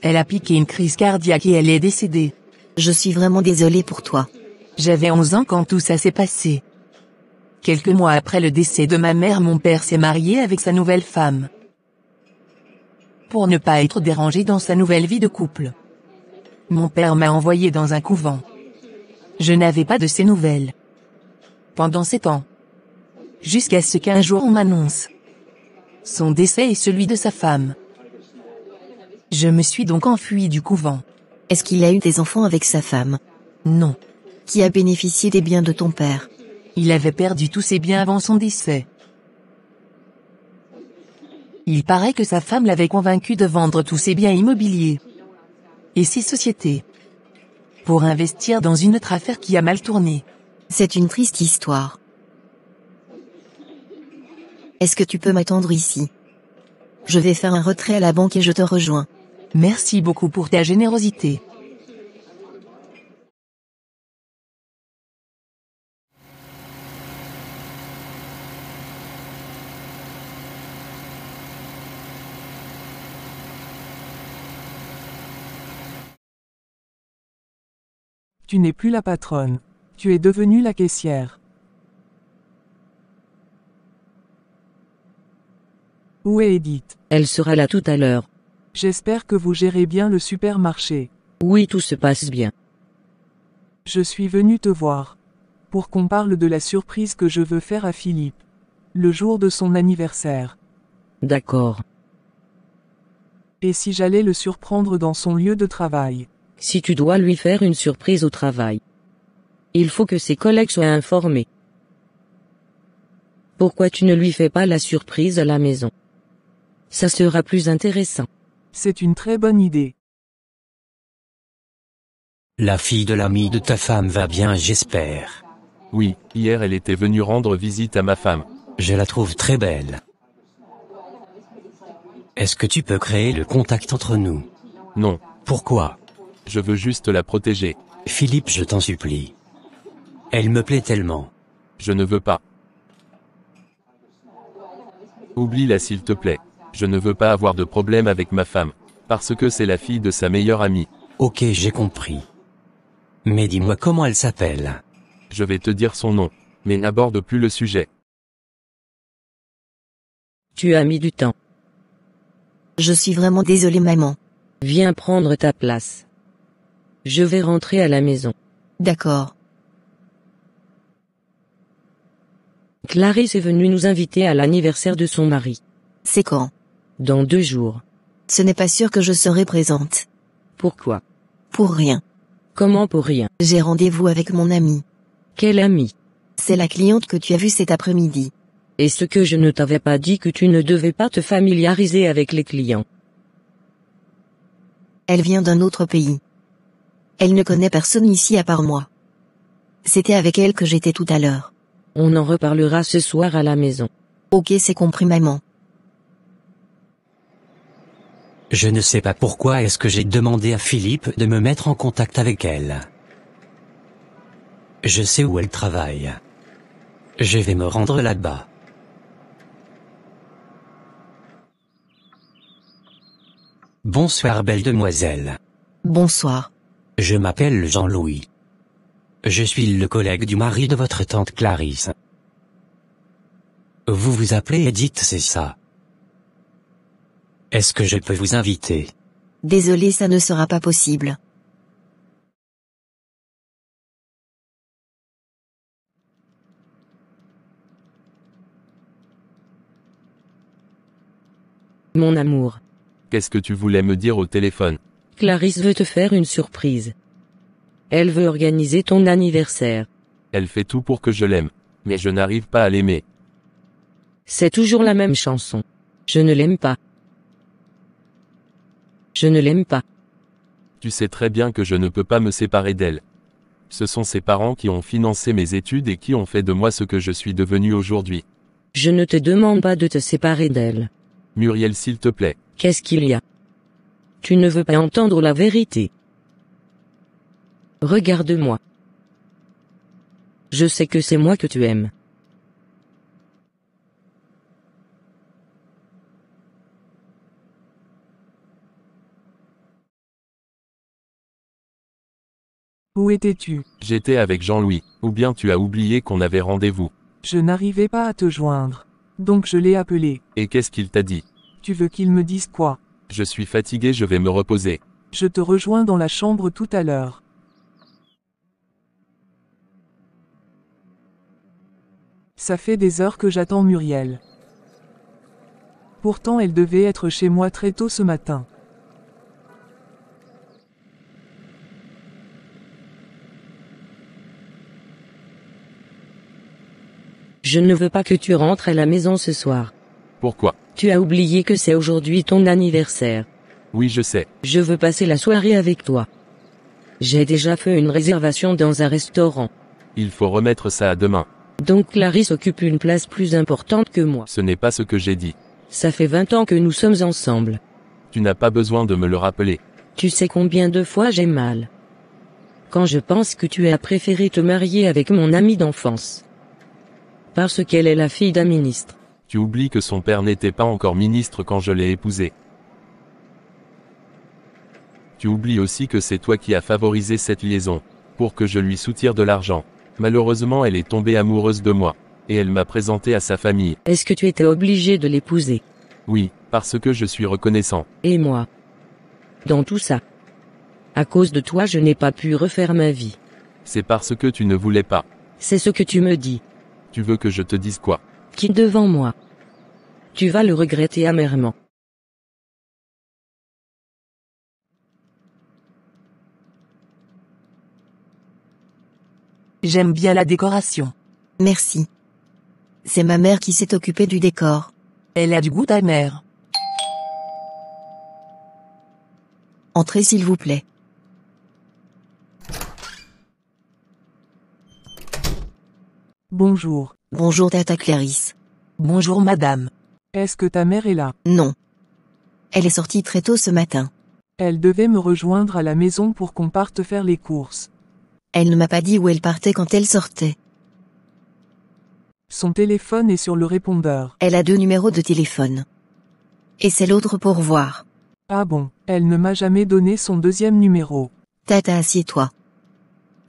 Speaker 12: elle a piqué une crise cardiaque et elle est décédée. Je suis vraiment désolée pour toi. J'avais 11 ans quand tout ça s'est passé. Quelques mois après le décès de ma mère, mon père s'est marié avec sa nouvelle femme pour ne pas être dérangé dans sa nouvelle vie de couple. Mon père m'a envoyé dans un couvent. Je n'avais pas de ses nouvelles. Pendant sept ans. Jusqu'à ce qu'un jour on m'annonce son décès et
Speaker 10: celui de sa femme. Je me suis donc enfui du couvent. Est-ce qu'il a eu des enfants avec sa femme Non. Qui a bénéficié des biens de ton père Il avait perdu tous ses biens avant son décès.
Speaker 12: Il paraît que sa femme l'avait convaincu de vendre tous ses biens immobiliers et ses sociétés
Speaker 10: pour investir dans une autre affaire qui a mal tourné. C'est une triste histoire. Est-ce que tu peux m'attendre ici Je vais faire un retrait à la banque et je te rejoins. Merci beaucoup pour ta générosité.
Speaker 3: Tu n'es plus la patronne. Tu es devenue la caissière. Où est Edith Elle sera là tout à l'heure. J'espère que vous gérez bien le supermarché. Oui, tout se passe bien. Je suis venue te voir. Pour qu'on parle de la surprise que je veux faire à Philippe. Le jour de son anniversaire.
Speaker 11: D'accord. Et si j'allais le surprendre dans son lieu de travail si tu dois lui faire une surprise au travail. Il faut que ses collègues soient informés. Pourquoi tu ne lui fais pas la surprise à la maison Ça sera plus intéressant. C'est une très bonne idée.
Speaker 7: La fille de l'ami de ta femme va bien, j'espère. Oui, hier elle était venue rendre visite à ma femme. Je la trouve très belle. Est-ce que tu peux créer le contact entre nous Non. Pourquoi je veux juste la protéger. Philippe, je t'en supplie. Elle me plaît tellement.
Speaker 9: Je ne veux pas. Oublie-la s'il te plaît. Je ne veux pas avoir de problème avec ma femme. Parce que c'est la fille de sa meilleure amie. Ok, j'ai compris. Mais dis-moi comment elle s'appelle. Je vais te dire son nom. Mais n'aborde plus le sujet.
Speaker 11: Tu as mis du temps. Je suis vraiment désolée maman. Viens prendre ta place. Je vais rentrer à la maison. D'accord. Clarisse est venue nous inviter à l'anniversaire de son mari. C'est quand
Speaker 10: Dans deux jours. Ce n'est pas sûr que je serai présente. Pourquoi Pour rien. Comment pour rien J'ai rendez-vous avec mon ami. Quel ami C'est la cliente que tu as vue cet après-midi. Est-ce que je ne t'avais pas dit que tu ne devais pas te familiariser avec les clients Elle vient d'un autre pays. Elle ne connaît personne ici à part moi. C'était avec elle que j'étais tout à l'heure. On en reparlera ce soir à la maison. Ok, c'est compris maman.
Speaker 7: Je ne sais pas pourquoi est-ce que j'ai demandé à Philippe de me mettre en contact avec elle. Je sais où elle travaille. Je vais me rendre là-bas. Bonsoir belle demoiselle.
Speaker 10: Bonsoir.
Speaker 7: Je m'appelle Jean-Louis. Je suis le collègue du mari de votre tante Clarisse. Vous vous appelez Edith, c'est ça Est-ce que je peux vous inviter
Speaker 10: Désolé, ça ne sera pas possible.
Speaker 11: Mon amour.
Speaker 9: Qu'est-ce que tu voulais me dire au téléphone
Speaker 11: Clarisse veut te faire une surprise. Elle veut organiser ton anniversaire.
Speaker 9: Elle fait tout pour que je l'aime, mais je n'arrive pas à l'aimer.
Speaker 11: C'est toujours la même chanson. Je ne l'aime pas. Je ne l'aime pas.
Speaker 9: Tu sais très bien que je ne peux pas me séparer d'elle. Ce sont ses parents qui ont financé mes études et qui ont fait de moi ce que je suis devenu aujourd'hui.
Speaker 11: Je ne te demande pas de te séparer d'elle.
Speaker 9: Muriel, s'il te plaît.
Speaker 11: Qu'est-ce qu'il y a tu ne veux pas entendre la vérité. Regarde-moi. Je sais que c'est moi que tu aimes.
Speaker 2: Où étais-tu
Speaker 9: J'étais avec Jean-Louis, ou bien tu as oublié qu'on avait rendez-vous.
Speaker 3: Je n'arrivais pas à te joindre. Donc je l'ai appelé.
Speaker 9: Et qu'est-ce qu'il t'a dit
Speaker 3: Tu veux qu'il me dise quoi
Speaker 9: je suis fatigué, je vais me reposer.
Speaker 3: Je te rejoins dans la chambre tout à l'heure. Ça fait des heures que j'attends Muriel. Pourtant elle devait être chez moi très tôt ce matin.
Speaker 11: Je ne veux pas que tu rentres à la maison ce soir. Pourquoi Tu as oublié que c'est aujourd'hui ton anniversaire. Oui, je sais. Je veux passer la soirée avec toi. J'ai déjà fait une réservation dans un restaurant.
Speaker 9: Il faut remettre ça à demain.
Speaker 11: Donc Clarisse occupe une place plus importante que moi.
Speaker 9: Ce n'est pas ce que j'ai dit.
Speaker 11: Ça fait 20 ans que nous sommes ensemble.
Speaker 9: Tu n'as pas besoin de me le rappeler.
Speaker 11: Tu sais combien de fois j'ai mal. Quand je pense que tu as préféré te marier avec mon amie d'enfance. Parce qu'elle est la fille d'un ministre.
Speaker 9: Tu oublies que son père n'était pas encore ministre quand je l'ai épousé. Tu oublies aussi que c'est toi qui as favorisé cette liaison, pour que je lui soutire de l'argent. Malheureusement, elle est tombée amoureuse de moi, et elle m'a présenté à sa famille.
Speaker 11: Est-ce que tu étais obligé de l'épouser
Speaker 9: Oui, parce que je suis reconnaissant.
Speaker 11: Et moi Dans tout ça À cause de toi, je n'ai pas pu refaire ma vie.
Speaker 9: C'est parce que tu ne voulais pas.
Speaker 11: C'est ce que tu me dis.
Speaker 9: Tu veux que je te dise quoi
Speaker 11: qui devant moi. Tu vas le regretter amèrement.
Speaker 10: J'aime bien la décoration. Merci. C'est ma mère qui s'est occupée du décor. Elle a du goût amer. Entrez s'il vous plaît. Bonjour.
Speaker 3: Bonjour Tata Clarisse. Bonjour madame. Est-ce que ta mère est là Non.
Speaker 10: Elle est sortie très tôt ce matin. Elle devait me rejoindre à la maison pour qu'on parte faire les courses. Elle ne m'a pas dit où elle partait quand elle sortait.
Speaker 3: Son téléphone est sur le répondeur.
Speaker 10: Elle a deux numéros de téléphone. Et c'est l'autre pour voir. Ah bon, elle ne m'a jamais donné son deuxième numéro. Tata, assieds-toi.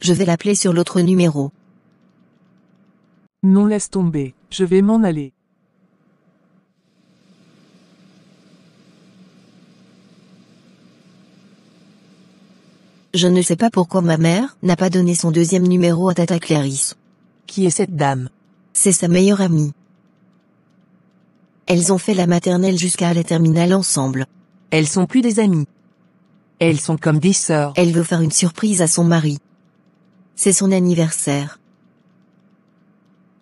Speaker 10: Je vais l'appeler sur l'autre numéro. Non laisse tomber, je vais m'en aller. Je ne sais pas pourquoi ma mère n'a pas donné son deuxième numéro à Tata Clarisse. Qui est cette dame C'est sa meilleure amie. Elles ont fait la maternelle jusqu'à la terminale ensemble. Elles sont plus des amies. Elles sont comme des sœurs. Elle veut faire une surprise à son mari. C'est son anniversaire.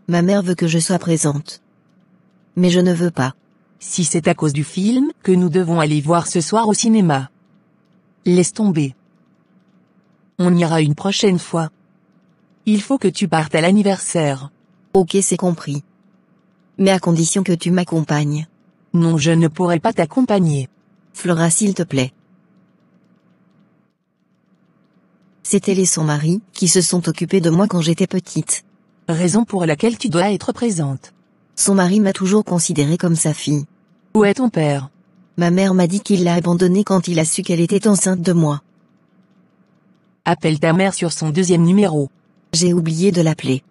Speaker 10: Ma mère veut que je sois présente. Mais je ne veux pas. Si c'est à cause du film
Speaker 12: que nous devons aller voir ce soir au cinéma. Laisse tomber.
Speaker 10: On ira une prochaine fois. Il faut que tu partes à l'anniversaire. Ok, c'est compris. Mais à condition que tu m'accompagnes. Non, je ne pourrai pas t'accompagner. Flora, s'il te plaît. C'était les son mari qui se sont occupés de moi quand j'étais petite raison pour laquelle tu dois être présente. Son mari m'a toujours considérée comme sa fille. Où est ton père Ma mère m'a dit qu'il l'a abandonnée quand il a su qu'elle était enceinte de moi. Appelle ta mère sur son deuxième numéro. J'ai oublié de l'appeler.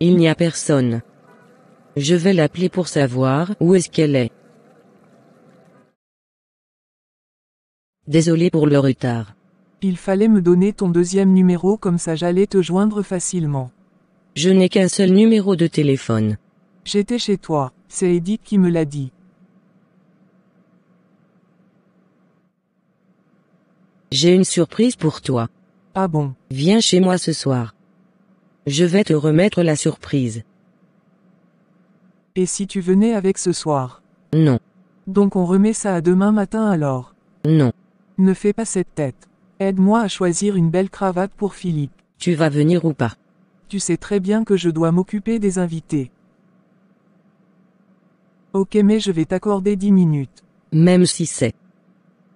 Speaker 11: Il n'y a personne. Je vais l'appeler pour savoir où est-ce qu'elle est. Désolé pour le retard. Il fallait me donner ton
Speaker 3: deuxième numéro comme ça j'allais te joindre facilement. Je n'ai qu'un seul
Speaker 11: numéro de téléphone.
Speaker 3: J'étais chez toi, c'est Edith qui me l'a dit.
Speaker 11: J'ai une surprise pour toi. Ah bon Viens chez moi ce soir. Je vais te remettre la surprise.
Speaker 3: Et si tu venais avec ce soir
Speaker 11: Non. Donc on remet ça à
Speaker 3: demain matin alors Non. Ne fais pas cette tête. Aide-moi à choisir une belle cravate pour Philippe. Tu vas venir ou pas Tu sais très bien que je dois m'occuper des invités.
Speaker 11: Ok mais je vais t'accorder 10 minutes. Même si c'est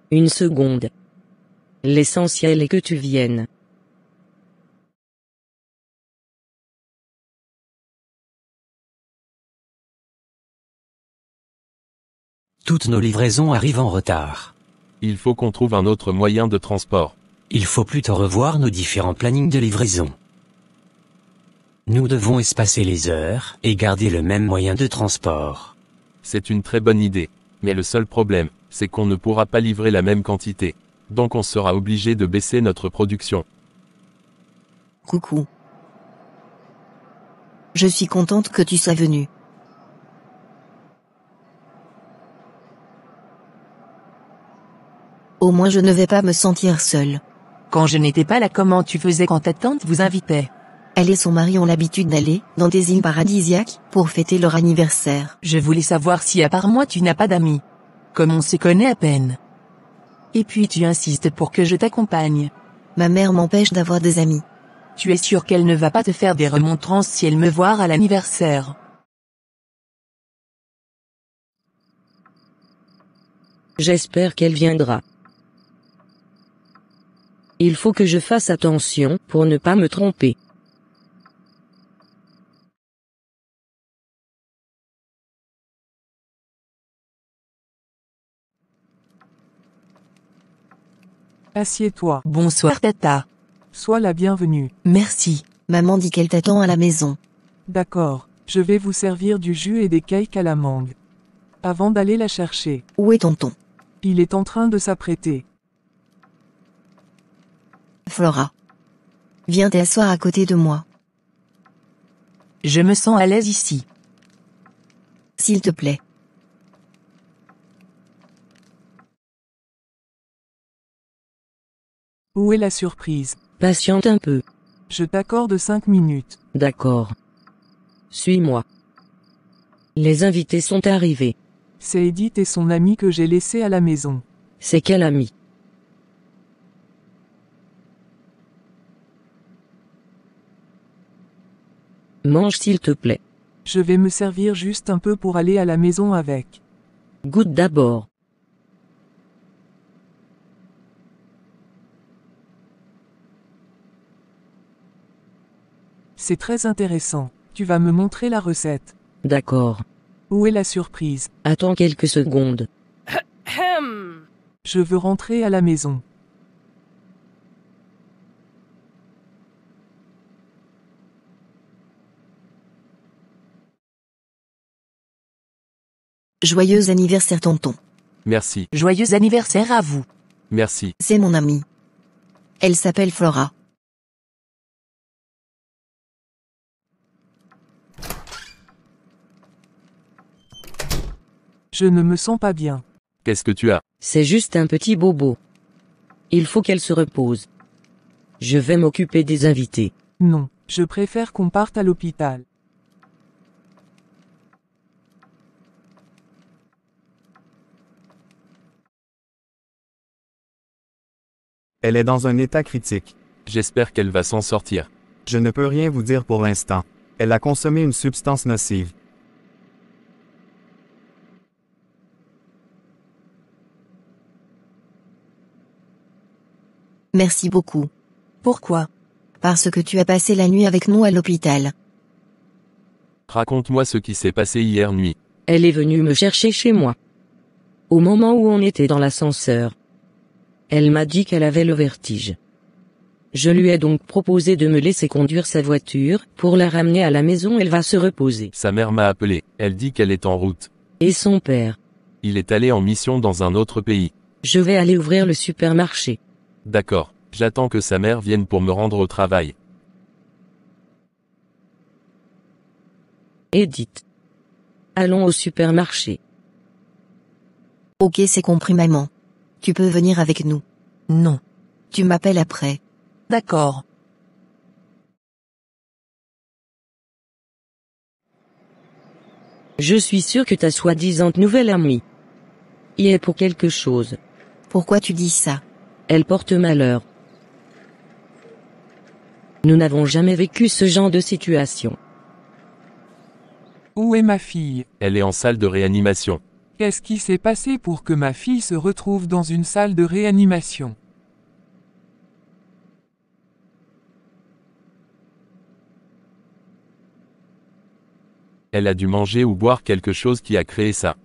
Speaker 11: une seconde. L'essentiel est que tu viennes.
Speaker 2: Toutes nos livraisons arrivent
Speaker 7: en retard. Il faut qu'on trouve un autre moyen de transport. Il faut plutôt revoir nos différents plannings de livraison. Nous devons espacer les heures et garder le même moyen de transport. C'est une très bonne idée. Mais le seul problème,
Speaker 9: c'est qu'on ne pourra pas livrer la même quantité. Donc on sera obligé de baisser notre production.
Speaker 10: Coucou. Je suis contente que tu sois venu. Au moins je ne vais pas me sentir seule. Quand je n'étais pas là comment tu faisais quand ta tante vous invitait Elle et son mari ont l'habitude d'aller, dans des îles paradisiaques, pour fêter leur anniversaire. Je voulais savoir si à part moi tu n'as pas d'amis. Comme on se
Speaker 12: connaît à peine. Et puis tu insistes pour que je t'accompagne. Ma mère m'empêche d'avoir des amis. Tu es sûre qu'elle ne va pas te faire des remontrances si elle me voit à l'anniversaire
Speaker 11: J'espère qu'elle viendra. Il faut que je fasse attention pour ne pas me tromper.
Speaker 2: Assieds-toi. Bonsoir Tata.
Speaker 10: Sois la bienvenue. Merci. Maman dit qu'elle t'attend à la maison.
Speaker 12: D'accord. Je
Speaker 3: vais vous servir du jus et des cakes à la mangue. Avant d'aller la chercher. Où est tonton Il est en train de s'apprêter.
Speaker 10: Flora. Viens t'asseoir à côté de moi. Je me sens à l'aise ici. S'il te plaît.
Speaker 2: Où est la surprise Patiente un peu. Je t'accorde cinq minutes. D'accord. Suis-moi.
Speaker 3: Les invités sont arrivés. C'est Edith et son ami que j'ai laissé à
Speaker 11: la maison. C'est quel ami Mange s'il te plaît.
Speaker 3: Je vais me servir juste un peu pour aller à la maison avec. Goûte d'abord. C'est très intéressant. Tu vas me montrer la recette. D'accord. Où est la surprise Attends quelques secondes. Je veux rentrer à la maison.
Speaker 10: Joyeux anniversaire tonton. Merci. Joyeux anniversaire à vous. Merci. C'est mon amie. Elle s'appelle Flora.
Speaker 11: Je ne me sens pas bien. Qu'est-ce que tu as C'est juste un petit bobo. Il faut qu'elle se repose. Je vais m'occuper des invités.
Speaker 3: Non, je préfère qu'on parte à l'hôpital.
Speaker 2: Elle est dans un état critique. J'espère
Speaker 9: qu'elle va s'en sortir.
Speaker 3: Je ne peux rien vous dire pour l'instant. Elle a consommé une substance nocive.
Speaker 10: Merci beaucoup. Pourquoi Parce que tu as passé la nuit avec nous à l'hôpital.
Speaker 9: Raconte-moi ce qui s'est passé hier nuit.
Speaker 10: Elle est venue me chercher chez moi. Au moment où on
Speaker 11: était dans l'ascenseur, elle m'a dit qu'elle avait le vertige. Je lui ai donc proposé de me laisser conduire sa voiture, pour la ramener à la maison elle va se reposer. Sa
Speaker 9: mère m'a appelé, elle dit qu'elle est en route.
Speaker 11: Et son père
Speaker 9: Il est allé en mission dans un autre pays.
Speaker 11: Je vais aller ouvrir le supermarché.
Speaker 9: D'accord, j'attends que sa mère vienne pour me rendre au travail.
Speaker 10: Edith. Allons au supermarché. Ok c'est compris maman. Tu peux venir avec nous. Non. Tu m'appelles après. D'accord.
Speaker 11: Je suis sûr que ta soi-disant nouvelle amie y est pour quelque chose. Pourquoi tu dis ça Elle porte malheur. Nous n'avons jamais vécu ce genre de situation. Où est ma fille
Speaker 9: Elle est en salle de réanimation.
Speaker 11: Qu'est-ce
Speaker 3: qui s'est passé pour que ma fille se retrouve dans une salle de réanimation
Speaker 9: Elle a dû manger ou boire quelque chose qui a créé ça.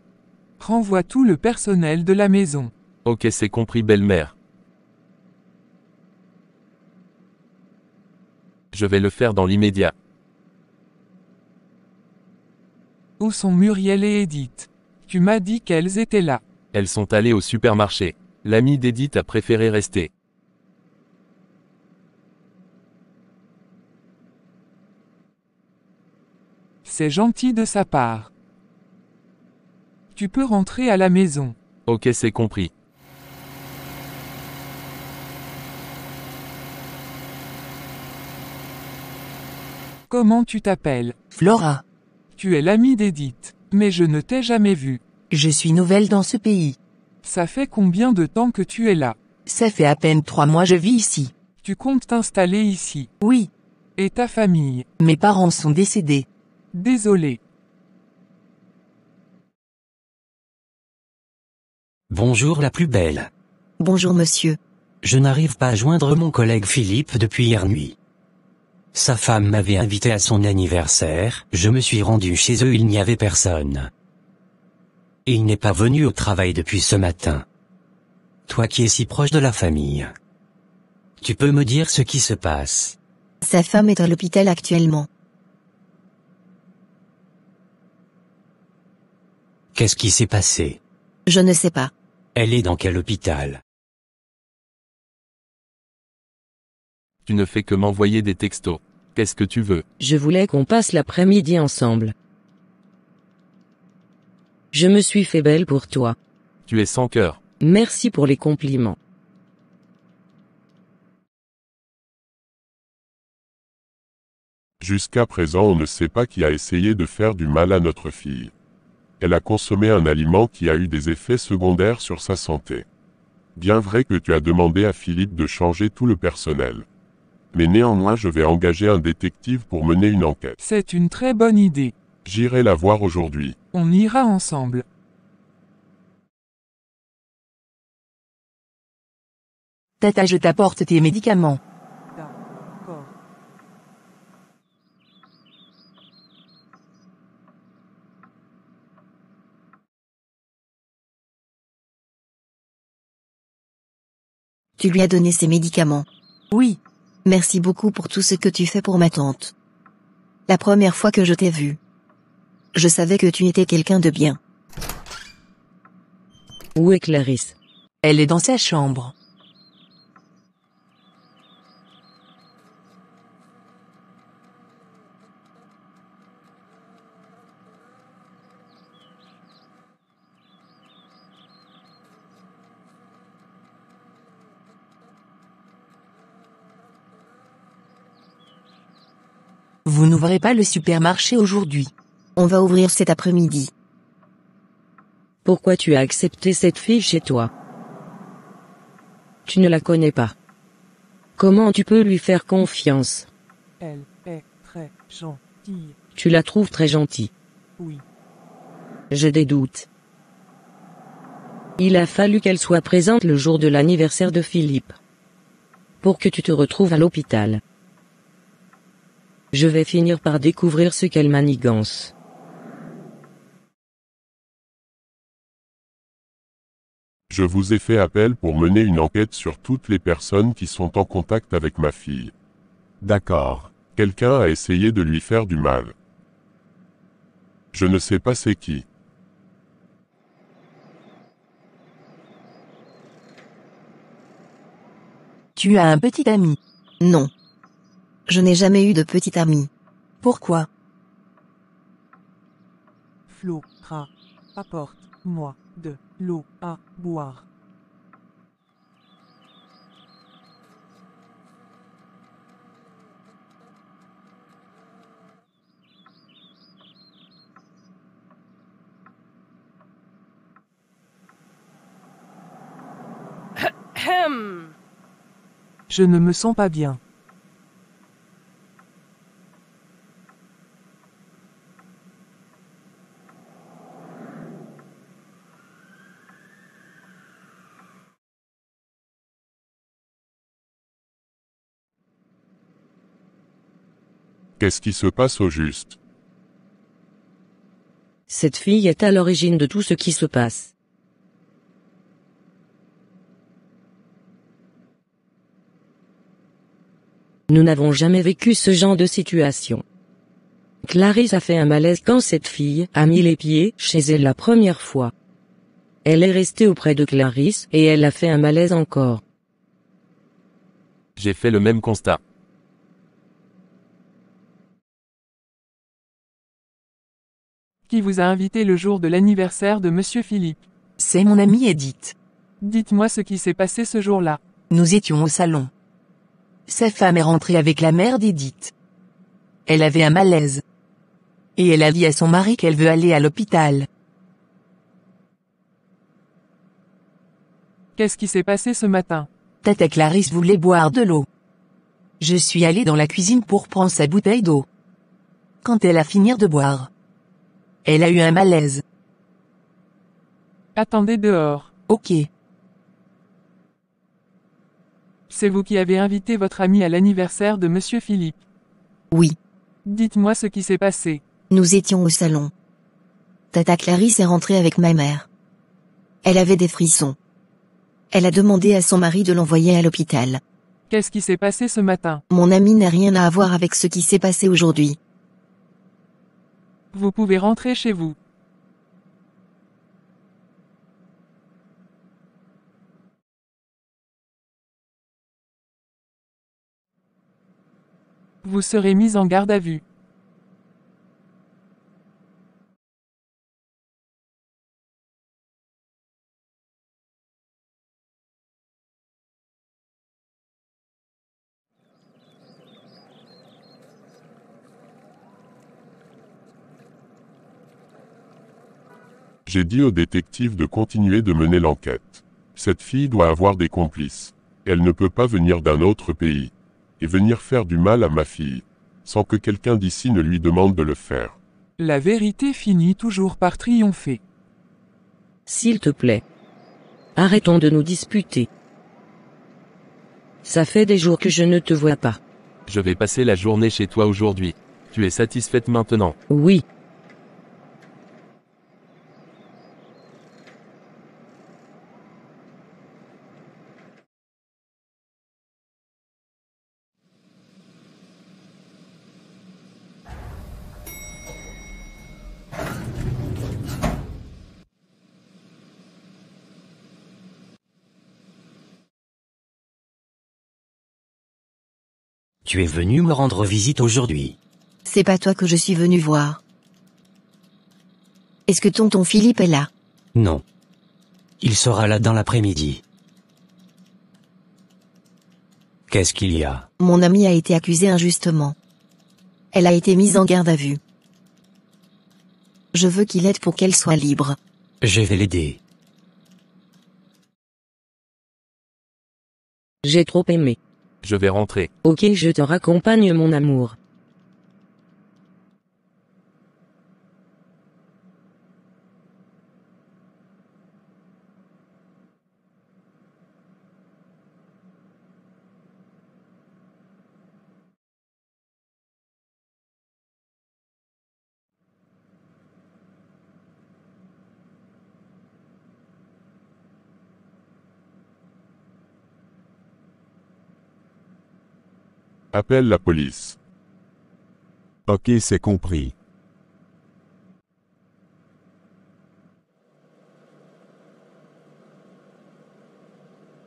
Speaker 3: Renvoie tout le personnel de la maison.
Speaker 9: Ok, c'est compris, belle-mère. Je vais le faire dans l'immédiat.
Speaker 3: Où sont Muriel et Edith tu m'as dit qu'elles étaient là.
Speaker 9: Elles sont allées au supermarché. L'ami d'Edith a préféré rester.
Speaker 3: C'est gentil de sa part. Tu peux rentrer à la maison.
Speaker 9: Ok, c'est compris.
Speaker 3: Comment tu t'appelles Flora. Tu es l'amie d'Edith. Mais je ne t'ai jamais vu. Je suis nouvelle dans ce pays. Ça fait combien de temps que tu es là Ça fait à peine trois mois je vis ici. Tu comptes t'installer
Speaker 2: ici Oui. Et ta famille Mes parents sont décédés. Désolé.
Speaker 7: Bonjour la plus belle. Bonjour monsieur. Je n'arrive pas à joindre mon collègue Philippe depuis hier nuit. Sa femme m'avait invité à son anniversaire, je me suis rendu chez eux, il n'y avait personne. Et il n'est pas venu au travail depuis ce matin. Toi qui es si proche de la famille. Tu peux me dire ce qui se
Speaker 10: passe Sa femme est à l'hôpital actuellement.
Speaker 7: Qu'est-ce qui s'est passé
Speaker 10: Je ne sais pas.
Speaker 7: Elle
Speaker 2: est dans quel hôpital Tu ne
Speaker 9: fais que m'envoyer des textos. Qu'est-ce que tu veux
Speaker 11: Je voulais qu'on passe l'après-midi ensemble. Je me suis fait belle pour toi.
Speaker 9: Tu es sans cœur.
Speaker 11: Merci pour les compliments.
Speaker 5: Jusqu'à présent, on ne sait pas qui a essayé de faire du mal à notre fille. Elle a consommé un aliment qui a eu des effets secondaires sur sa santé. Bien vrai que tu as demandé à Philippe de changer tout le personnel mais néanmoins je vais engager un détective pour mener une enquête. C'est une très bonne idée. J'irai
Speaker 2: la voir aujourd'hui. On ira ensemble. Tata, je t'apporte tes médicaments.
Speaker 10: Tu lui as donné ses médicaments Oui, Merci beaucoup pour tout ce que tu fais pour ma tante. La première fois que je t'ai vue, Je savais que tu étais quelqu'un de bien. Où est Clarisse Elle est dans sa chambre. pas le supermarché aujourd'hui. On va ouvrir cet après-midi. Pourquoi tu as accepté cette fille chez toi
Speaker 11: Tu ne la connais pas. Comment tu peux lui faire confiance
Speaker 3: Elle est très gentille.
Speaker 11: Tu la trouves très gentille Oui. J'ai des doutes. Il a fallu qu'elle soit présente le jour de l'anniversaire de Philippe. Pour que tu te retrouves à l'hôpital. Je vais finir par découvrir ce qu'elle manigance.
Speaker 6: Je
Speaker 5: vous ai fait appel pour mener une enquête sur toutes les personnes qui sont en contact avec ma fille. D'accord. Quelqu'un a essayé de lui faire du mal. Je ne sais pas c'est qui.
Speaker 10: Tu as un petit ami. Non. Je n'ai jamais eu de petite ami. Pourquoi
Speaker 3: Flo-tra, apporte-moi de l'eau à boire. Je ne me sens pas bien.
Speaker 2: Qu'est-ce qui se passe au juste
Speaker 11: Cette fille est à l'origine de tout ce qui se passe. Nous n'avons jamais vécu ce genre de situation. Clarisse a fait un malaise quand cette fille a mis les pieds chez elle la première fois. Elle est restée auprès de Clarisse et elle a fait un malaise encore.
Speaker 9: J'ai fait le même constat.
Speaker 3: Qui vous a invité le jour de l'anniversaire de Monsieur Philippe
Speaker 2: C'est mon amie Edith.
Speaker 12: Dites-moi ce qui s'est passé ce jour-là. Nous étions au salon. Sa femme est rentrée avec la mère d'Edith. Elle avait un malaise. Et elle a dit à son mari qu'elle veut aller à l'hôpital. Qu'est-ce qui s'est passé ce matin Tata Clarisse voulait boire de l'eau. Je suis allée dans la cuisine pour prendre sa bouteille d'eau. Quand elle a fini de boire, elle a eu un malaise. Attendez dehors. Ok.
Speaker 3: C'est vous qui avez invité votre amie à l'anniversaire de Monsieur Philippe. Oui. Dites-moi ce qui s'est passé.
Speaker 10: Nous étions au salon. Tata Clarisse est rentrée avec ma mère. Elle avait des frissons. Elle a demandé à son mari de l'envoyer à l'hôpital.
Speaker 3: Qu'est-ce qui s'est passé ce matin
Speaker 10: Mon ami n'a rien à voir avec ce qui s'est passé aujourd'hui.
Speaker 3: Vous pouvez
Speaker 2: rentrer chez vous. Vous serez mis en garde à vue.
Speaker 5: J'ai dit au détective de continuer de mener l'enquête. Cette fille doit avoir des complices. Elle ne peut pas venir d'un autre pays. Et venir faire du mal à ma fille. Sans que quelqu'un d'ici ne lui demande de le faire.
Speaker 3: La vérité
Speaker 11: finit toujours par triompher. S'il te plaît. Arrêtons de nous disputer. Ça fait des jours que je ne te vois pas.
Speaker 9: Je vais passer la journée chez toi aujourd'hui. Tu es satisfaite maintenant
Speaker 11: Oui.
Speaker 7: Tu es venu me rendre visite aujourd'hui.
Speaker 10: C'est pas toi que je suis venu voir. Est-ce que tonton Philippe est là
Speaker 7: Non. Il sera là dans l'après-midi. Qu'est-ce qu'il y a
Speaker 10: Mon amie a été accusée injustement. Elle a été mise en garde à vue. Je veux qu'il aide pour qu'elle soit libre.
Speaker 7: Je vais l'aider.
Speaker 11: J'ai trop aimé.
Speaker 9: Je vais rentrer.
Speaker 11: Ok, je te raccompagne mon amour.
Speaker 5: Appelle la police. Ok, c'est compris.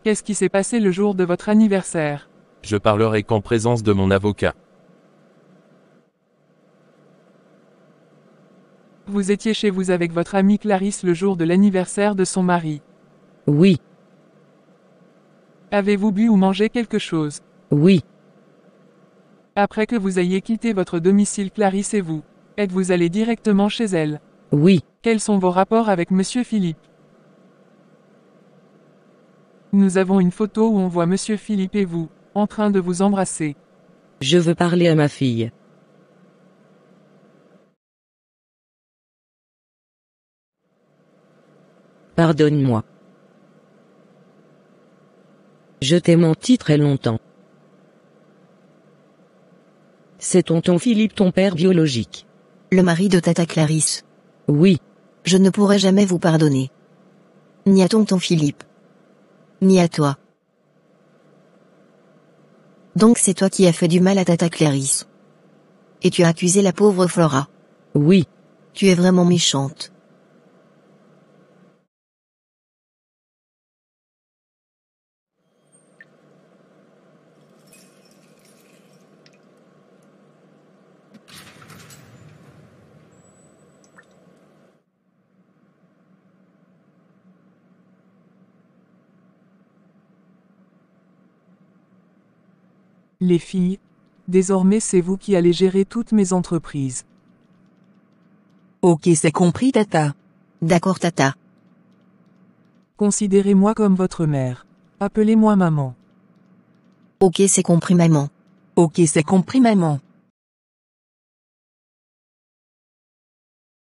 Speaker 3: Qu'est-ce qui s'est passé le jour de votre anniversaire
Speaker 9: Je parlerai qu'en présence de mon avocat.
Speaker 3: Vous étiez chez vous avec votre amie Clarisse le jour de l'anniversaire de son mari. Oui. Avez-vous bu ou mangé quelque chose Oui. Après que vous ayez quitté votre domicile, Clarisse et vous, êtes-vous allé directement chez elle Oui. Quels sont vos rapports avec Monsieur Philippe Nous avons une photo où on voit Monsieur Philippe et vous, en train de vous embrasser.
Speaker 2: Je veux parler à ma fille.
Speaker 11: Pardonne-moi. Je t'ai menti très longtemps.
Speaker 10: C'est tonton Philippe ton père biologique. Le mari de Tata Clarisse. Oui. Je ne pourrai jamais vous pardonner. Ni à tonton Philippe. Ni à toi. Donc c'est toi qui as fait du mal à Tata Clarisse. Et tu as accusé la pauvre Flora. Oui. Tu es vraiment méchante.
Speaker 3: Les filles, désormais c'est vous qui allez gérer toutes mes entreprises. Ok,
Speaker 12: c'est compris, Tata. D'accord, Tata. Considérez-moi comme
Speaker 2: votre mère. Appelez-moi maman. Ok, c'est compris, maman. Ok, c'est compris, maman.